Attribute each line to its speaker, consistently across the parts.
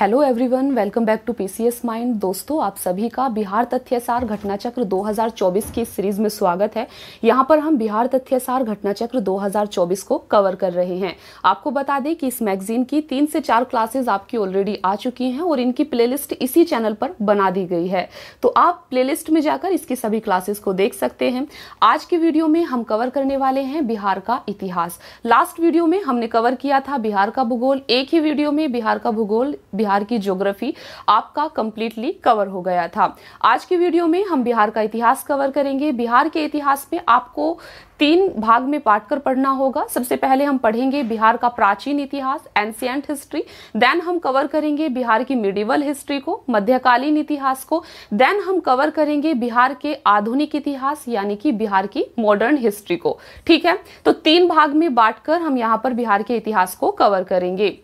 Speaker 1: hello everyone welcome back to PCS mind दोस्तों आप सभी का बिहार तथ्यसार घटनाचक्र 2024 की सीरीज में स्वागत है यहां पर हम बिहार तथ्यसार घटनाचक्र 2024 को कवर कर रहे हैं आपको बता दें कि इस मैगजीन की तीन से चार क्लासेस आपकी ऑलरेडी आ चुकी हैं और इनकी प्लेलिस्ट इसी चैनल पर बना दी गई है तो आप प्ले में जाकर इसकी सभी क्लासेस को देख सकते हैं आज की वीडियो में हम कवर करने वाले हैं बिहार का इतिहास लास्ट वीडियो में हमने कवर किया था बिहार का भूगोल एक ही वीडियो में बिहार का भूगोल बिहार की ज्योग्राफी आपका कंप्लीटली कवर हो गया था आज की वीडियो में हम बिहार का इतिहास कवर करेंगे बिहार के इतिहास में आपको तीन भाग में बांट कर पढ़ना होगा सबसे पहले हम पढ़ेंगे बिहार का प्राचीन इतिहास एंसियंट हिस्ट्री देन हम कवर करेंगे बिहार की मिडिवल हिस्ट्री को मध्यकालीन इतिहास को देन हम कवर करेंगे बिहार के आधुनिक इतिहास यानी कि बिहार की मॉडर्न हिस्ट्री को ठीक है तो तीन भाग में बांटकर हम यहाँ पर बिहार के इतिहास को कवर करेंगे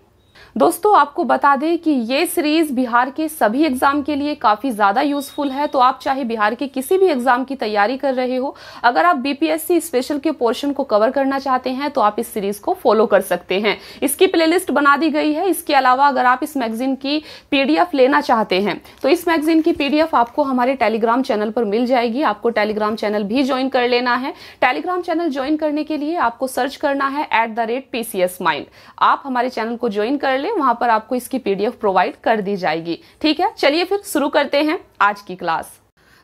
Speaker 1: दोस्तों आपको बता दें कि ये सीरीज़ बिहार के सभी एग्ज़ाम के लिए काफ़ी ज़्यादा यूज़फुल है तो आप चाहे बिहार के किसी भी एग्ज़ाम की तैयारी कर रहे हो अगर आप बीपीएससी स्पेशल के पोर्शन को कवर करना चाहते हैं तो आप इस सीरीज़ को फॉलो कर सकते हैं इसकी प्लेलिस्ट बना दी गई है इसके अलावा अगर आप इस मैगज़ीन की पीडीएफ लेना चाहते हैं तो इस मैगज़ीन की पीडीएफ आपको हमारे टेलीग्राम चैनल पर मिल जाएगी आपको टेलीग्राम चैनल भी ज्वाइन कर लेना है टेलीग्राम चैनल ज्वाइन करने के लिए आपको सर्च करना है at the rate PCS mind आप हमारे चैनल को ज्वाइन कर लें वहां पर आपको इसकी पीडीएफ प्रोवाइड कर दी जाएगी ठीक है चलिए फिर शुरू करते हैं आज की क्लास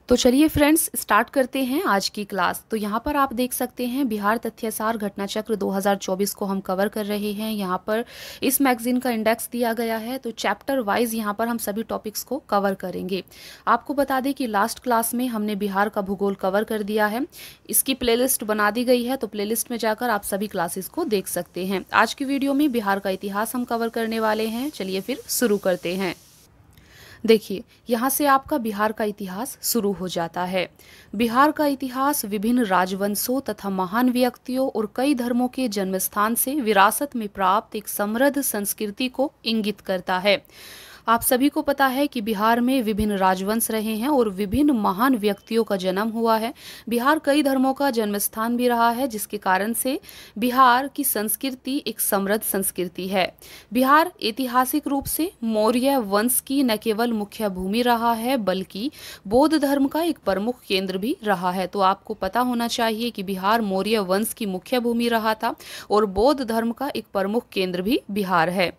Speaker 1: तो चलिए फ्रेंड्स स्टार्ट करते हैं आज की क्लास तो यहाँ पर आप देख सकते हैं बिहार तथ्यसार घटना चक्र 2024 को हम कवर कर रहे हैं यहाँ पर इस मैगजीन का इंडेक्स दिया गया है तो चैप्टर वाइज यहाँ पर हम सभी टॉपिक्स को कवर करेंगे आपको बता दें कि लास्ट क्लास में हमने बिहार का भूगोल कवर कर दिया है इसकी प्ले बना दी गई है तो प्ले में जाकर आप सभी क्लासेस को देख सकते हैं आज की वीडियो में बिहार का इतिहास हम कवर करने वाले हैं चलिए फिर शुरू करते हैं देखिए यहाँ से आपका बिहार का इतिहास शुरू हो जाता है बिहार का इतिहास विभिन्न राजवंशों तथा महान व्यक्तियों और कई धर्मों के जन्मस्थान से विरासत में प्राप्त एक समृद्ध संस्कृति को इंगित करता है आप सभी को पता है कि बिहार में विभिन्न राजवंश रहे हैं और विभिन्न महान व्यक्तियों का जन्म हुआ है बिहार कई धर्मों का जन्म स्थान भी रहा है जिसके कारण से बिहार की संस्कृति एक समृद्ध संस्कृति है बिहार ऐतिहासिक रूप से मौर्य वंश की न केवल मुख्य भूमि रहा है बल्कि बौद्ध धर्म का एक प्रमुख केंद्र भी रहा है तो आपको पता होना चाहिए कि बिहार मौर्य वंश की मुख्य भूमि रहा था और बौद्ध धर्म का एक प्रमुख केंद्र भी बिहार है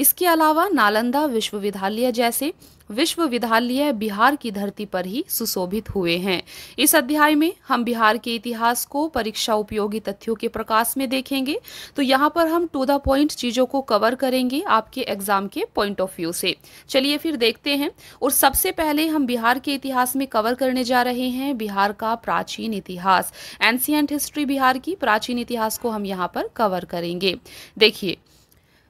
Speaker 1: इसके अलावा नालंदा विश्वविद्यालय जैसे विश्वविद्यालय बिहार की धरती पर ही सुशोभित हुए हैं इस अध्याय में हम बिहार के इतिहास को परीक्षा उपयोगी तथ्यों के प्रकाश में देखेंगे तो यहाँ पर हम टू द पॉइंट चीज़ों को कवर करेंगे आपके एग्जाम के पॉइंट ऑफ व्यू से चलिए फिर देखते हैं और सबसे पहले हम बिहार के इतिहास में कवर करने जा रहे हैं बिहार का प्राचीन इतिहास एंशियंट हिस्ट्री बिहार की प्राचीन इतिहास को हम यहाँ पर कवर करेंगे देखिए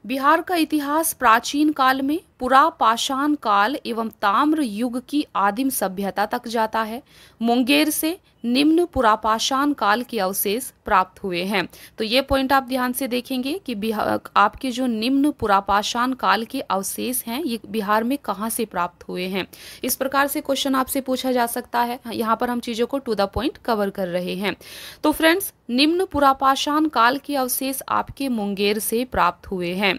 Speaker 1: बिहार का इतिहास प्राचीन काल में पुरापाषाण काल एवं ताम्र युग की आदिम सभ्यता तक जाता है मुंगेर से निम्न पुरापाषाण काल के अवशेष प्राप्त हुए हैं तो ये पॉइंट आप ध्यान से देखेंगे कि आपके जो निम्न पुरापाषाण काल के अवशेष हैं ये बिहार में कहाँ से प्राप्त हुए हैं इस प्रकार से क्वेश्चन आपसे पूछा जा सकता है यहाँ पर हम चीज़ों को टू द पॉइंट कवर कर रहे हैं तो फ्रेंड्स निम्न पुरापाषाण काल के अवशेष आपके मुंगेर से प्राप्त हुए हैं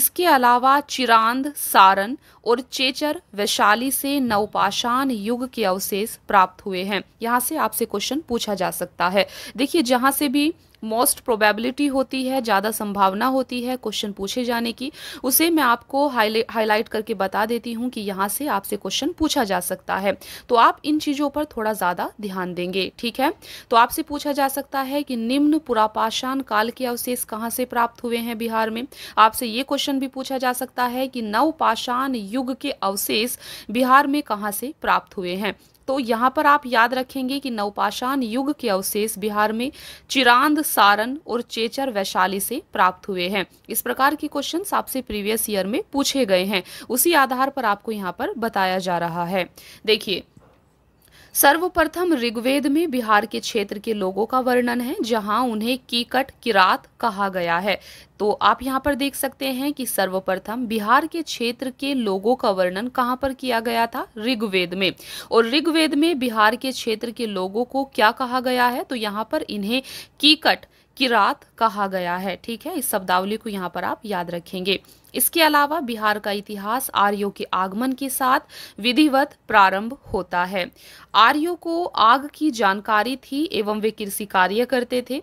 Speaker 1: इसके अलावा चिरांद सा सारण और चेचर वैशाली से नवपाषाण युग के अवशेष प्राप्त हुए हैं यहाँ से आपसे क्वेश्चन पूछा जा सकता है देखिए जहाँ से भी मोस्ट प्रोबेबिलिटी होती है ज़्यादा संभावना होती है क्वेश्चन पूछे जाने की उसे मैं आपको हाईलाइट करके बता देती हूँ कि यहाँ से आपसे क्वेश्चन पूछा जा सकता है तो आप इन चीज़ों पर थोड़ा ज़्यादा ध्यान देंगे ठीक है तो आपसे पूछा जा सकता है कि निम्न पुरापाषाण काल के अवशेष कहाँ से प्राप्त हुए हैं बिहार में आपसे ये क्वेश्चन भी पूछा जा सकता है कि नवपाषाण युग के अवशेष बिहार में कहाँ से प्राप्त हुए हैं तो यहाँ पर आप याद रखेंगे कि नवपाषाण युग के अवशेष बिहार में चिरांद सारण और चेचर वैशाली से प्राप्त हुए हैं इस प्रकार के क्वेश्चन आपसे प्रीवियस ईयर में पूछे गए हैं उसी आधार पर आपको यहाँ पर बताया जा रहा है देखिए सर्वप्रथम ऋग्वेद में बिहार के क्षेत्र के लोगों का वर्णन है जहां उन्हें कीकट किरात कहा गया है तो आप यहां पर देख सकते हैं कि सर्वप्रथम बिहार के क्षेत्र के लोगों का वर्णन कहां पर किया गया था ऋग्वेद में और ऋग्वेद में बिहार के क्षेत्र के लोगों को क्या कहा गया है तो यहां पर इन्हें कीकट किरात कहा गया है ठीक है इस शब्दावली को यहाँ पर आप याद रखेंगे इसके अलावा बिहार का इतिहास आर्यो के आगमन के साथ विधिवत प्रारंभ होता है आर्यो को आग की जानकारी थी एवं वे कृषि कार्य करते थे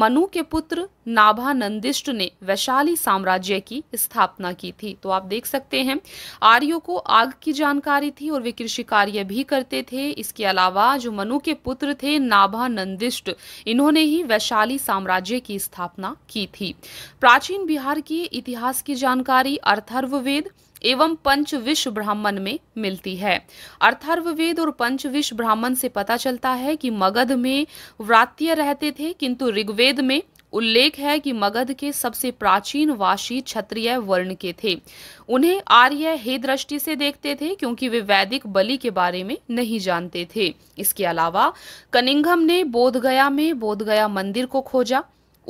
Speaker 1: मनु के पुत्र नाभानंदिष्ट ने वैशाली साम्राज्य की स्थापना की थी तो आप देख सकते हैं आर्यो को आग की जानकारी थी और वे कृषि कार्य भी करते थे इसके अलावा जो मनु के पुत्र थे नाभानंदिष्ट इन्होंने ही वैशाली साम्राज्य की स्थापना की थी प्राचीन बिहार की इतिहास की जानकारी अर्थर्ववेद एवं पंचविश ब्राह्मण में मिलती है अर्थार्ववेद और पंचविश ब्राह्मण से पता चलता है कि मगध में व्रात्य रहते थे किंतु ऋग्वेद में उल्लेख है कि मगध के सबसे प्राचीन वाशी क्षत्रिय वर्ण के थे उन्हें आर्य हे दृष्टि से देखते थे क्योंकि वे वैदिक बलि के बारे में नहीं जानते थे इसके अलावा कनिंघम ने बोधगया में बोधगया मंदिर को खोजा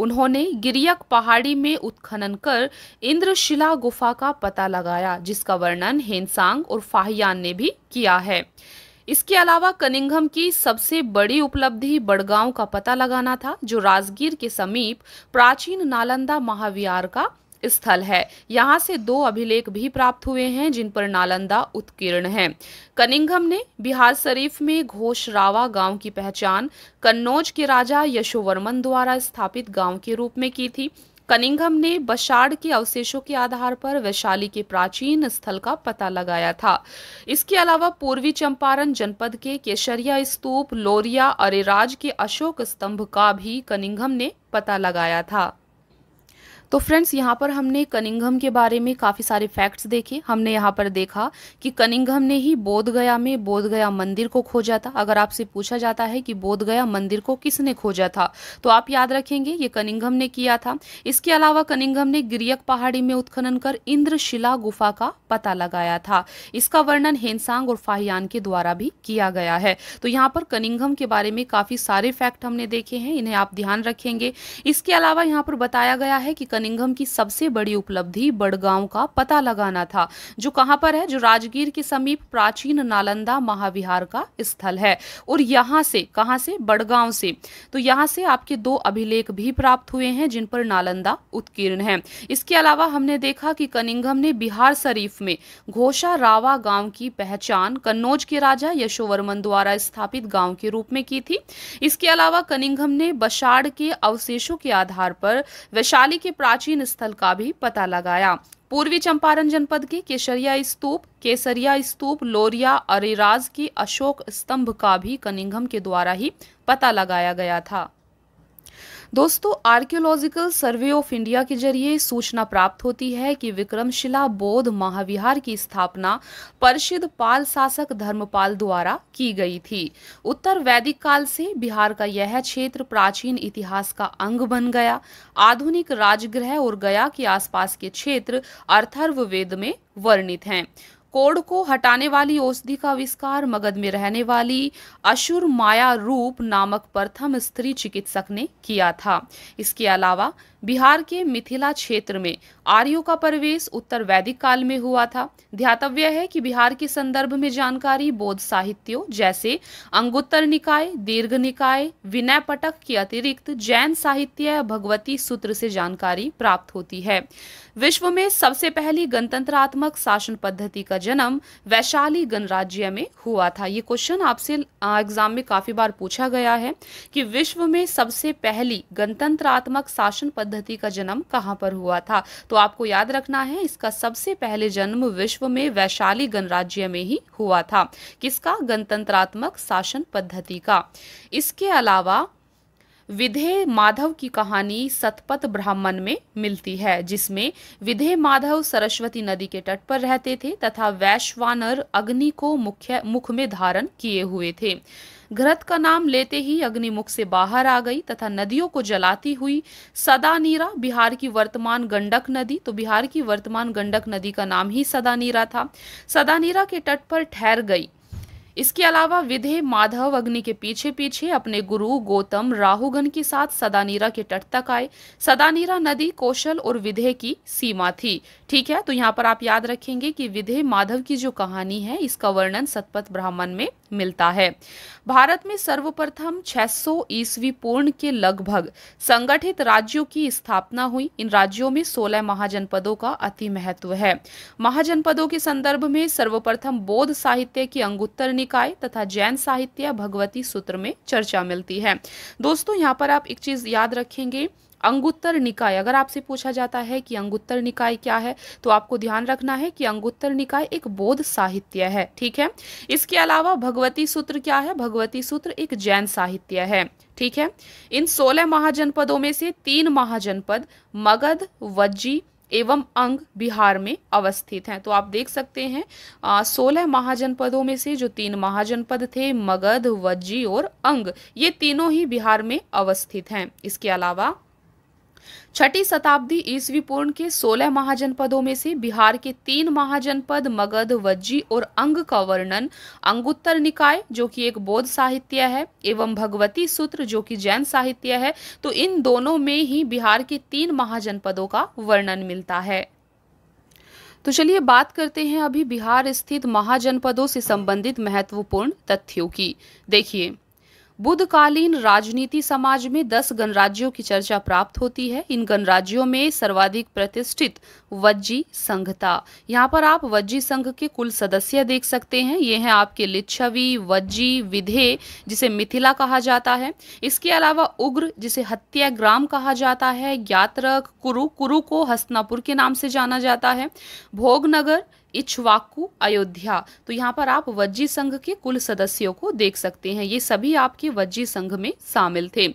Speaker 1: उन्होंने गिरियक पहाड़ी में उत्खनन कर इंद्रशिला गुफा का पता लगाया जिसका वर्णन हेनसांग और फाहियान ने भी किया है इसके अलावा कनिंघम की सबसे बड़ी उपलब्धि बड़गांव का पता लगाना था जो राजगीर के समीप प्राचीन नालंदा महाविहार का स्थल है यहाँ से दो अभिलेख भी प्राप्त हुए हैं जिन पर नालंदा उत्कीर्ण है कनिंघम ने बिहार शरीफ में घोषरावा गांव की पहचान कन्नौज के राजा यशोवर्मन द्वारा स्थापित गांव के रूप में की थी कनिंगम ने बशाड़ के अवशेषों के आधार पर वैशाली के प्राचीन स्थल का पता लगाया था इसके अलावा पूर्वी चंपारण जनपद के केशरिया स्तूप लोरिया अरेराज के अशोक स्तंभ का भी कनिंगम ने पता लगाया था तो फ्रेंड्स यहाँ पर हमने कनिंघम के बारे में काफ़ी सारे फैक्ट्स देखे हमने यहाँ पर देखा कि कनिंघम ने ही बोधगया में बोधगया मंदिर को खोजा था अगर आपसे पूछा जाता है कि बोधगया मंदिर को किसने खोजा था तो आप याद रखेंगे ये कनिंघम ने किया था इसके अलावा कनिंघम ने गिरियक पहाड़ी में उत्खनन कर इंद्रशिला गुफा का पता लगाया था इसका वर्णन हेनसांग और फाहियान के द्वारा भी किया गया है तो यहाँ पर कनिंघम के बारे में काफ़ी सारे फैक्ट हमने देखे हैं इन्हें आप ध्यान रखेंगे इसके अलावा यहाँ पर बताया गया है कि कनिंघम की सबसे बड़ी उपलब्धि बड़गांव का पता लगाना था जो कहां पर है जो राजगीर के समीप प्राचीन नालंदा महाविहार का स्थल है और यहां से कहां से बड़गांव से तो यहां से आपके दो अभिलेख भी प्राप्त हुए हैं जिन पर नालंदा उत्कीर्ण है इसके अलावा हमने देखा कि कनिंगम ने बिहार शरीफ में घोषा रावा गांव की पहचान कन्नौज के राजा यशोवर्मन द्वारा स्थापित गांव के रूप में की थी इसके अलावा कनिंगम ने बशाड़ के अवशेषों के आधार पर वैशाली के प्राचीन स्थल का भी पता लगाया पूर्वी चंपारण जनपद के केसरिया स्तूप केसरिया स्तूप लोरिया अरेराज के अशोक स्तंभ का भी कनिंघम के द्वारा ही पता लगाया गया था दोस्तों आर्कियोलॉजिकल सर्वे ऑफ इंडिया के जरिए सूचना प्राप्त होती है कि विक्रमशिला बौद्ध महाविहार की स्थापना परिषद पाल शासक धर्मपाल द्वारा की गई थी उत्तर वैदिक काल से बिहार का यह क्षेत्र प्राचीन इतिहास का अंग बन गया आधुनिक राजगृह और गया के आसपास के क्षेत्र अर्थर्व वेद में वर्णित हैं कोड को हटाने वाली औषधि का आविष्कार मगध में रहने वाली अशुर माया रूप नामक प्रथम स्त्री चिकित्सक ने किया था इसके अलावा बिहार के मिथिला क्षेत्र में आर्यों का प्रवेश उत्तर वैदिक काल में हुआ था ध्यातव्य है कि बिहार के संदर्भ में जानकारी बोध साहित्यों जैसे अंगोत्तर निकाय दीर्घ निकाय विनय पटक के अतिरिक्त जैन साहित्य भगवती सूत्र से जानकारी प्राप्त होती है विश्व में सबसे पहली गणतंत्रात्मक शासन पद्धति का जन्म वैशाली गणराज्य में हुआ था ये क्वेश्चन आपसे एग्जाम में काफी बार पूछा गया है कि विश्व में सबसे पहली गणतंत्रात्मक शासन पद्धति पद्धति का जन्म कहाँ पर हुआ था तो आपको याद रखना है इसका सबसे पहले जन्म विश्व में वैशाली गणराज्य में ही हुआ था किसका गणतंत्रात्मक शासन पद्धति का इसके अलावा विधे माधव की कहानी सतपथ ब्राह्मण में मिलती है जिसमें विधे माधव सरस्वती नदी के तट पर रहते थे तथा वैश्वानर अग्नि को मुख्य मुख में धारण किए हुए थे घृत का नाम लेते ही अग्निमुख से बाहर आ गई तथा नदियों को जलाती हुई सदा नीरा बिहार की वर्तमान गंडक नदी तो बिहार की वर्तमान गंडक नदी का नाम ही सदा नीरा था सदा नीरा के तट पर ठहर गई इसके अलावा विधे माधव अग्नि के पीछे पीछे अपने गुरु गौतम राहुगन के साथ सदानीरा के तट तक आए सदानीरा नदी कौशल और विधे की सीमा थी ठीक है तो यहाँ पर आप याद रखेंगे कि विधे माधव की जो कहानी है इसका वर्णन सतपथ ब्राह्मण में मिलता है भारत में सर्वप्रथम 600 ईसवी पूर्ण के लगभग संगठित राज्यों की स्थापना हुई इन राज्यों में 16 महाजनपदों का अति महत्व है महाजनपदों के संदर्भ में सर्वप्रथम बौद्ध साहित्य की अंगुत्तर निकाय तथा जैन साहित्य भगवती सूत्र में चर्चा मिलती है दोस्तों यहाँ पर आप एक चीज याद रखेंगे अंगुत्तर निकाय अगर आपसे पूछा जाता है कि अंगुत्तर निकाय क्या है तो आपको ध्यान रखना है कि अंगुत्तर निकाय एक बोध साहित्य है ठीक है इसके अलावा भगवती सूत्र क्या है भगवती सूत्र एक जैन साहित्य है ठीक है इन सोलह महाजनपदों में से तीन महाजनपद मगध वज्जी एवं अंग बिहार में अवस्थित हैं तो आप देख सकते हैं सोलह महाजनपदों में से जो तीन महाजनपद थे मगध वज्जी और अंग ये तीनों ही बिहार में अवस्थित हैं इसके अलावा छठी शताब्दी ईस्वी पूर्ण के 16 महाजनपदों में से बिहार के तीन महाजनपद मगध वज्जी और अंग का वर्णन अंगुत्तर निकाय जो कि एक बौद्ध साहित्य है एवं भगवती सूत्र जो कि जैन साहित्य है तो इन दोनों में ही बिहार के तीन महाजनपदों का वर्णन मिलता है तो चलिए बात करते हैं अभी बिहार स्थित महाजनपदों से संबंधित महत्वपूर्ण तथ्यों की देखिए बुद्धकालीन राजनीति समाज में दस गणराज्यों की चर्चा प्राप्त होती है इन गणराज्यों में सर्वाधिक प्रतिष्ठित वज्जी संघ था यहाँ पर आप वज्जी संघ के कुल सदस्य देख सकते हैं ये हैं आपके लिच्छवी वज्जी विधे जिसे मिथिला कहा जाता है इसके अलावा उग्र जिसे हत्याग्राम कहा जाता है ज्ञातरक कुरु कुरु को हस्तनापुर के नाम से जाना जाता है भोगनगर इच्छवाकू अयोध्या तो यहाँ पर आप वज्जी संघ के कुल सदस्यों को देख सकते हैं ये सभी आपके वज्जी संघ में शामिल थे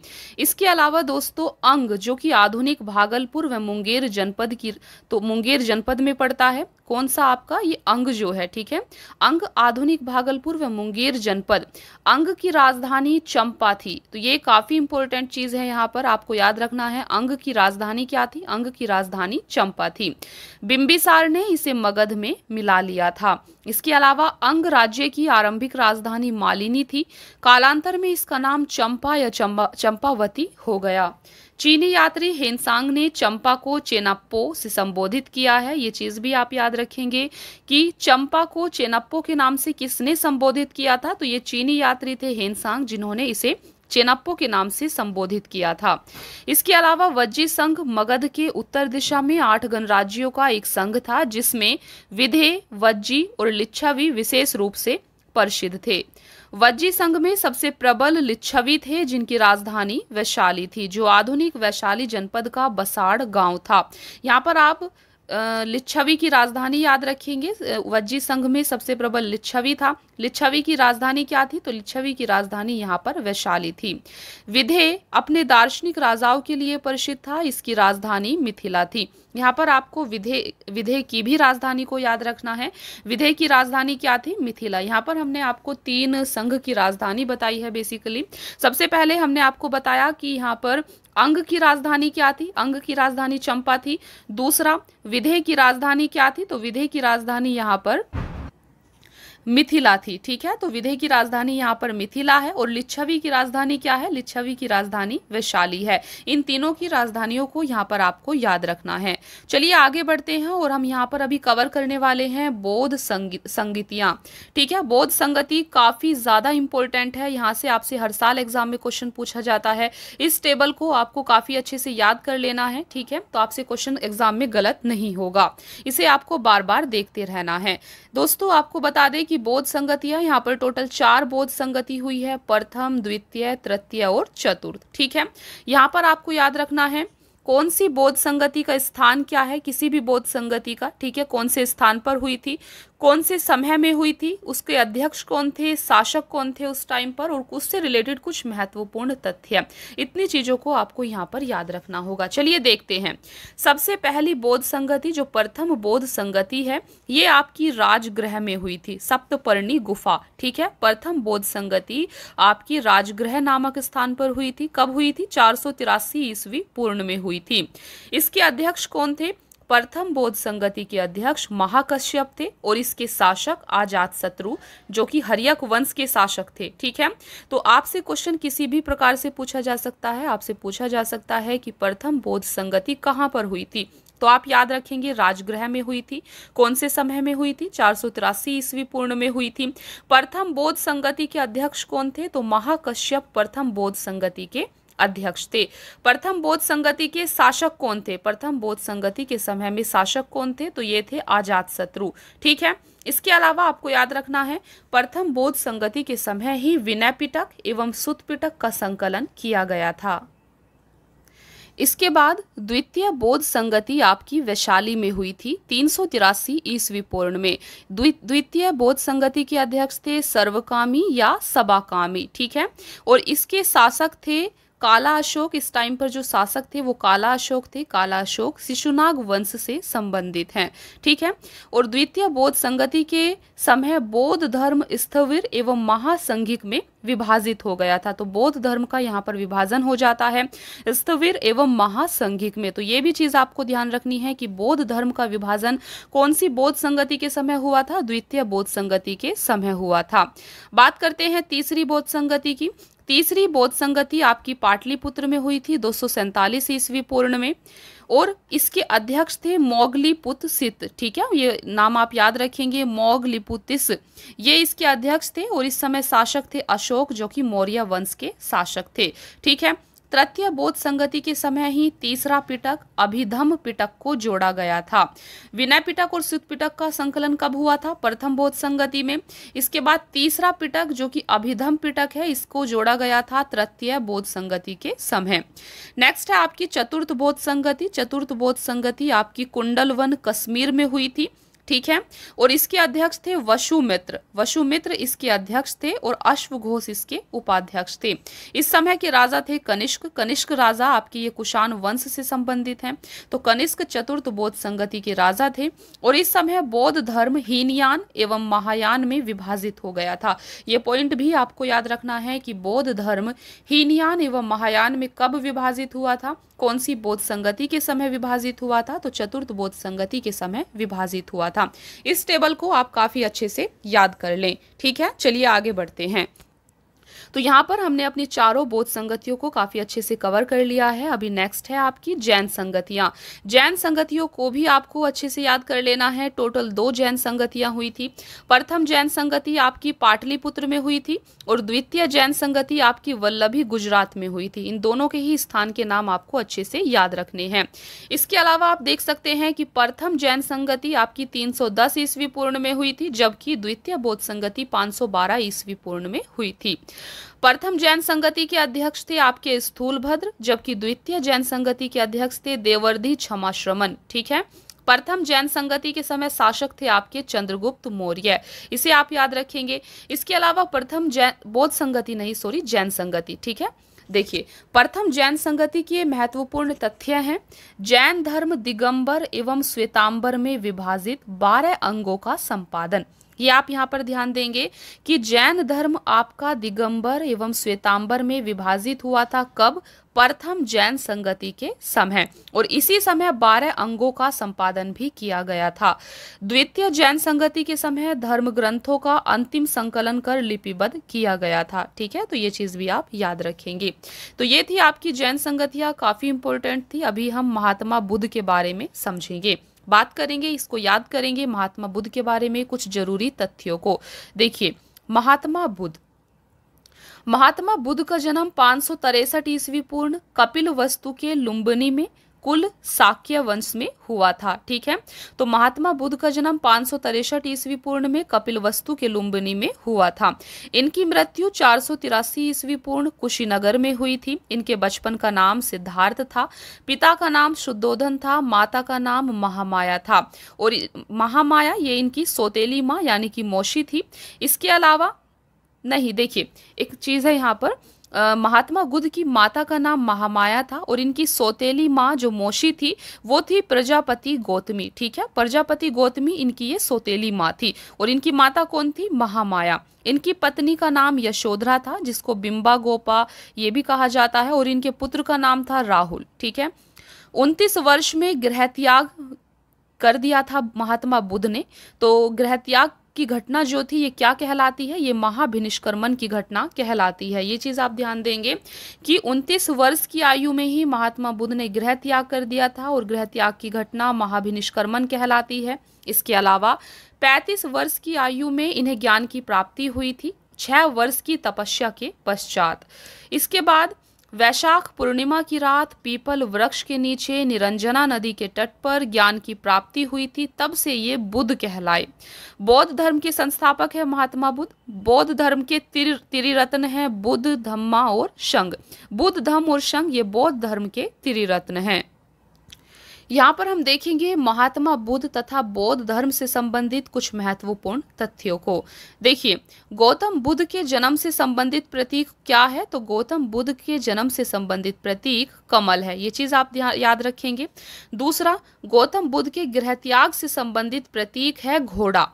Speaker 1: इसके अलावा दोस्तों अंग जो कि आधुनिक भागलपुर व मुंगेर जनपद की तो मुंगेर जनपद में पड़ता है कौन सा आपका ये अंग जो है ठीक है अंग आधुनिक भागलपुर व मुंगेर जनपद अंग की राजधानी चंपा थी तो ये काफ़ी इंपॉर्टेंट चीज़ है यहाँ पर आपको याद रखना है अंग की राजधानी क्या थी अंग की राजधानी चंपा थी बिंबिसार ने इसे मगध में मिला लिया था इसके अलावा अंग राज्य की आरंभिक राजधानी मालिनी थी कालांतर में इसका नाम चंपा या चंपा चंपावती हो गया चीनी यात्री हेनसांग ने चंपा को चेनाप्पो से संबोधित किया है ये चीज़ भी आप याद रखेंगे कि चंपा को चेनाप्पो के नाम से किसने संबोधित किया था तो ये चीनी यात्री थे हेनसांग जिन्होंने इसे चेनाप्पो के नाम से संबोधित किया था इसके अलावा वज्जी संघ मगध के उत्तर दिशा में आठ गणराज्यों का एक संघ था जिसमें विधे वज्जी और लिच्छावी विशेष रूप से प्रसिद्ध थे वज्जी संघ में सबसे प्रबल लिच्छवी थे जिनकी राजधानी वैशाली थी जो आधुनिक वैशाली जनपद का बसाड़ गांव था यहाँ पर आप लिच्छवी की राजधानी याद रखेंगे वज्जी संघ में सबसे प्रबल लिच्छवी था लिच्छवी की राजधानी क्या थी तो लिच्छवी की राजधानी यहाँ पर वैशाली थी विधे अपने दार्शनिक राजाओं के लिए परिचित था इसकी राजधानी मिथिला थी यहाँ पर आपको विधे विधे की भी राजधानी को याद रखना है विधेय की राजधानी क्या थी मिथिला यहाँ पर हमने आपको तीन संघ की राजधानी बताई है बेसिकली सबसे पहले हमने आपको बताया कि यहाँ पर अंग की राजधानी क्या थी अंग की राजधानी चंपा थी दूसरा विधेय की राजधानी क्या थी तो विधेय की राजधानी यहाँ पर मिथिला थी ठीक है तो विधेय की राजधानी यहाँ पर मिथिला है और लिच्छवी की राजधानी क्या है लिच्छवी की राजधानी वैशाली है इन तीनों की राजधानियों को यहाँ पर आपको याद रखना है चलिए आगे बढ़ते हैं और हम यहाँ पर अभी कवर करने वाले हैं बोध संगीतियाँ ठीक है बोध संगति काफ़ी ज़्यादा इंपॉर्टेंट है यहाँ से आपसे हर साल एग्जाम में क्वेश्चन पूछा जाता है इस टेबल को आपको काफ़ी अच्छे से याद कर लेना है ठीक है तो आपसे क्वेश्चन एग्जाम में गलत नहीं होगा इसे आपको बार बार देखते रहना है दोस्तों आपको बता दें कि की बोध संगतियां यहाँ पर टोटल चार बोध संगति हुई है प्रथम द्वितीय तृतीय और चतुर्थ ठीक है यहाँ पर आपको याद रखना है कौन सी बोध संगति का स्थान क्या है किसी भी बोध संगति का ठीक है कौन से स्थान पर हुई थी कौन से समय में हुई थी उसके अध्यक्ष कौन थे शासक कौन थे उस टाइम पर और उससे रिलेटेड कुछ महत्वपूर्ण तथ्य इतनी चीज़ों को आपको यहाँ पर याद रखना होगा चलिए देखते हैं सबसे पहली बोध संगति जो प्रथम बोध संगति है ये आपकी राजगृह में हुई थी सप्तपर्णी गुफा ठीक है प्रथम बोध संगति आपकी राजगृह नामक स्थान पर हुई थी कब हुई थी चार ईस्वी पूर्ण में हुई थी इसके अध्यक्ष कौन थे प्रथम बोध संगति के अध्यक्ष महाकश्यप थे और इसके शासक आजाद शत्रु जो कि हरियक वंश के शासक थे ठीक है तो आपसे क्वेश्चन किसी भी प्रकार से पूछा जा सकता है आपसे पूछा जा सकता है कि प्रथम बोध संगति कहाँ पर हुई थी तो आप याद रखेंगे राजगृह में हुई थी कौन से समय में हुई थी चार सौ तिरासी ईस्वी पूर्ण में हुई थी प्रथम बोध संगति के अध्यक्ष कौन थे तो महाकश्यप प्रथम बोध संगति के अध्यक्ष थे प्रथम बौद्ध संगति के शासक कौन थे प्रथम बौद्ध संगति के समय में शासक कौन थे तो ये थे आजाद शत्रु ठीक है इसके अलावा आपको याद रखना है प्रथम बौद्ध संगति के समय ही विनय पिटक एवं सुत पिटक का संकलन किया गया था इसके बाद द्वितीय बोध संगति आपकी वैशाली में हुई थी तीन सौ तिरासी ईस्वी पूर्ण में द्वितीय बोध संगति के अध्यक्ष थे सर्वकामी या सबाकामी ठीक है और इसके शासक थे काला अशोक इस टाइम पर जो शासक थे वो काला अशोक थे काला अशोक शिशुनाग वंश से संबंधित हैं ठीक है और द्वितीय बौद्ध संगति के समय बौद्ध धर्म स्थविर एवं महासंघिक में विभाजित हो गया था तो बौद्ध धर्म का यहाँ पर विभाजन हो जाता है स्थविर एवं महासंघिक में तो ये भी चीज आपको ध्यान रखनी है कि बौद्ध धर्म का विभाजन कौन सी बौद्ध संगति के समय हुआ था द्वितीय बौद्ध संगति के समय हुआ था बात करते हैं तीसरी बौद्ध संगति की तीसरी बौद्ध संगति आपकी पाटलिपुत्र में हुई थी दो सौ ईस्वी पूर्ण में और इसके अध्यक्ष थे मोगलीपुत सित ठीक है ये नाम आप याद रखेंगे मोगलिपुतिस ये इसके अध्यक्ष थे और इस समय शासक थे अशोक जो कि मौर्य वंश के शासक थे ठीक है तृतीय बोध संगति के समय ही तीसरा पिटक अभिधम पिटक को जोड़ा गया था विनय पिटक और सुत पिटक का संकलन कब हुआ था प्रथम बोध संगति में इसके बाद तीसरा पिटक जो कि अभिधम पिटक है इसको जोड़ा गया था तृतीय बोध संगति के समय नेक्स्ट है आपकी चतुर्थ बोध संगति चतुर्थ बोध संगति आपकी कुंडलवन कश्मीर में हुई थी ठीक है और इसके अध्यक्ष थे वशुमित्र वशुमित्र इसके अध्यक्ष थे और अश्वघोष इसके उपाध्यक्ष थे इस समय के राजा थे कनिष्क कनिष्क राजा आपके ये कुशान वंश से संबंधित हैं तो कनिष्क चतुर्थ बौद्ध संगति के राजा थे और इस समय बौद्ध धर्म हीनयान एवं महायान में विभाजित हो गया था ये पॉइंट भी आपको याद रखना है कि बौद्ध धर्म हीनयान एवं महायान में कब विभाजित हुआ था कौन सी बोध संगति के समय विभाजित हुआ था तो चतुर्थ बोध संगति के समय विभाजित हुआ था इस टेबल को आप काफी अच्छे से याद कर लें ठीक है चलिए आगे बढ़ते हैं तो यहाँ पर हमने अपनी चारों बोध संगतियों को काफ़ी अच्छे से कवर कर लिया है अभी नेक्स्ट है आपकी जैन संगतियाँ जैन संगतियों को भी आपको अच्छे से याद कर लेना है टोटल दो जैन संगतियां हुई थी प्रथम जैन संगति आपकी पाटलिपुत्र में हुई थी और द्वितीय जैन संगति आपकी वल्लभी गुजरात में हुई थी इन दोनों के ही स्थान के नाम आपको अच्छे से याद रखने हैं इसके अलावा आप देख सकते हैं कि प्रथम जैन संगति आपकी 310 ईस्वी पूर्ण में हुई थी जबकि द्वितीय बोध संगति 512 ईस्वी पूर्ण में हुई थी प्रथम जैन संगति के अध्यक्ष थे आपके स्थूलभद्र जबकि द्वितीय जैन संगति के अध्यक्ष थे देवर्धि क्षमा ठीक है प्रथम जैन संगति के समय शासक थे आपके चंद्रगुप्त मौर्य इसे आप याद रखेंगे इसके अलावा प्रथम जैन बौद्ध संगति नहीं सॉरी जैन संगति ठीक है देखिए प्रथम जैन संगति के महत्वपूर्ण तथ्य हैं जैन धर्म दिगंबर एवं श्वेतांबर में विभाजित बारह अंगों का संपादन ये आप यहाँ पर ध्यान देंगे कि जैन धर्म आपका दिगंबर एवं श्वेतांबर में विभाजित हुआ था कब प्रथम जैन संगति के समय और इसी समय बारह अंगों का संपादन भी किया गया था द्वितीय जैन संगति के समय धर्म ग्रंथों का अंतिम संकलन कर लिपिबद्ध किया गया था ठीक है तो ये चीज भी आप याद रखेंगे तो ये थी आपकी जैन संगतियां काफी इंपोर्टेंट थी अभी हम महात्मा बुद्ध के बारे में समझेंगे बात करेंगे इसको याद करेंगे महात्मा बुद्ध के बारे में कुछ जरूरी तथ्यों को देखिए महात्मा बुद्ध महात्मा बुद्ध का जन्म पाँच सौ ईस्वी पूर्ण कपिल वस्तु के लुम्बनी में कुल साक्य वंश में हुआ था ठीक है तो महात्मा बुद्ध का जन्म पाँच सौ तिरसठ ईस्वी पूर्ण में कपिल वस्तु के लुम्बिनी में हुआ था इनकी मृत्यु चार सौ तिरासी ईस्वी पूर्ण कुशीनगर में हुई थी इनके बचपन का नाम सिद्धार्थ था पिता का नाम शुद्धोधन था माता का नाम महामाया था और महामाया ये इनकी सोतेली माँ यानी कि मौसी थी इसके अलावा नहीं देखिए एक चीज़ है यहाँ पर महात्मा बुद्ध की माता का नाम महामाया था और इनकी सौतेली माँ जो मोशी थी वो थी प्रजापति गौतमी ठीक है प्रजापति गौतमी इनकी ये सौतेली माँ थी और इनकी माता कौन थी महामाया इनकी पत्नी का नाम यशोधरा था जिसको बिम्बा गोपा ये भी कहा जाता है और इनके पुत्र का नाम था राहुल ठीक है उनतीस वर्ष में गृह त्याग कर दिया था महात्मा बुद्ध ने तो गृह त्याग की घटना जो थी ये क्या कहलाती है ये महाभिनिष्कर्मन की घटना कहलाती है ये चीज़ आप ध्यान देंगे कि 29 वर्ष की आयु में ही महात्मा बुद्ध ने गृह त्याग कर दिया था और गृह त्याग की घटना महाभिनिष्कर्मन कहलाती है इसके अलावा 35 वर्ष की आयु में इन्हें ज्ञान की प्राप्ति हुई थी छः वर्ष की तपस्या के पश्चात इसके बाद वैशाख पूर्णिमा की रात पीपल वृक्ष के नीचे निरंजना नदी के तट पर ज्ञान की प्राप्ति हुई थी तब से ये बुद्ध कहलाए बौद्ध धर्म के संस्थापक है महात्मा बुद्ध बौद्ध धर्म के तिर तिरिरत्न है बुद्ध धम्मा और शंग बुद्ध धम्म और शंग ये बौद्ध धर्म के तिरिरत्न हैं यहाँ पर हम देखेंगे महात्मा बुद्ध तथा बौद्ध धर्म से संबंधित कुछ महत्वपूर्ण तथ्यों को देखिए गौतम बुद्ध के जन्म से संबंधित प्रतीक क्या है तो गौतम बुद्ध के जन्म से संबंधित प्रतीक कमल है ये चीज आप याद रखेंगे दूसरा गौतम बुद्ध के गृह त्याग से संबंधित प्रतीक है घोड़ा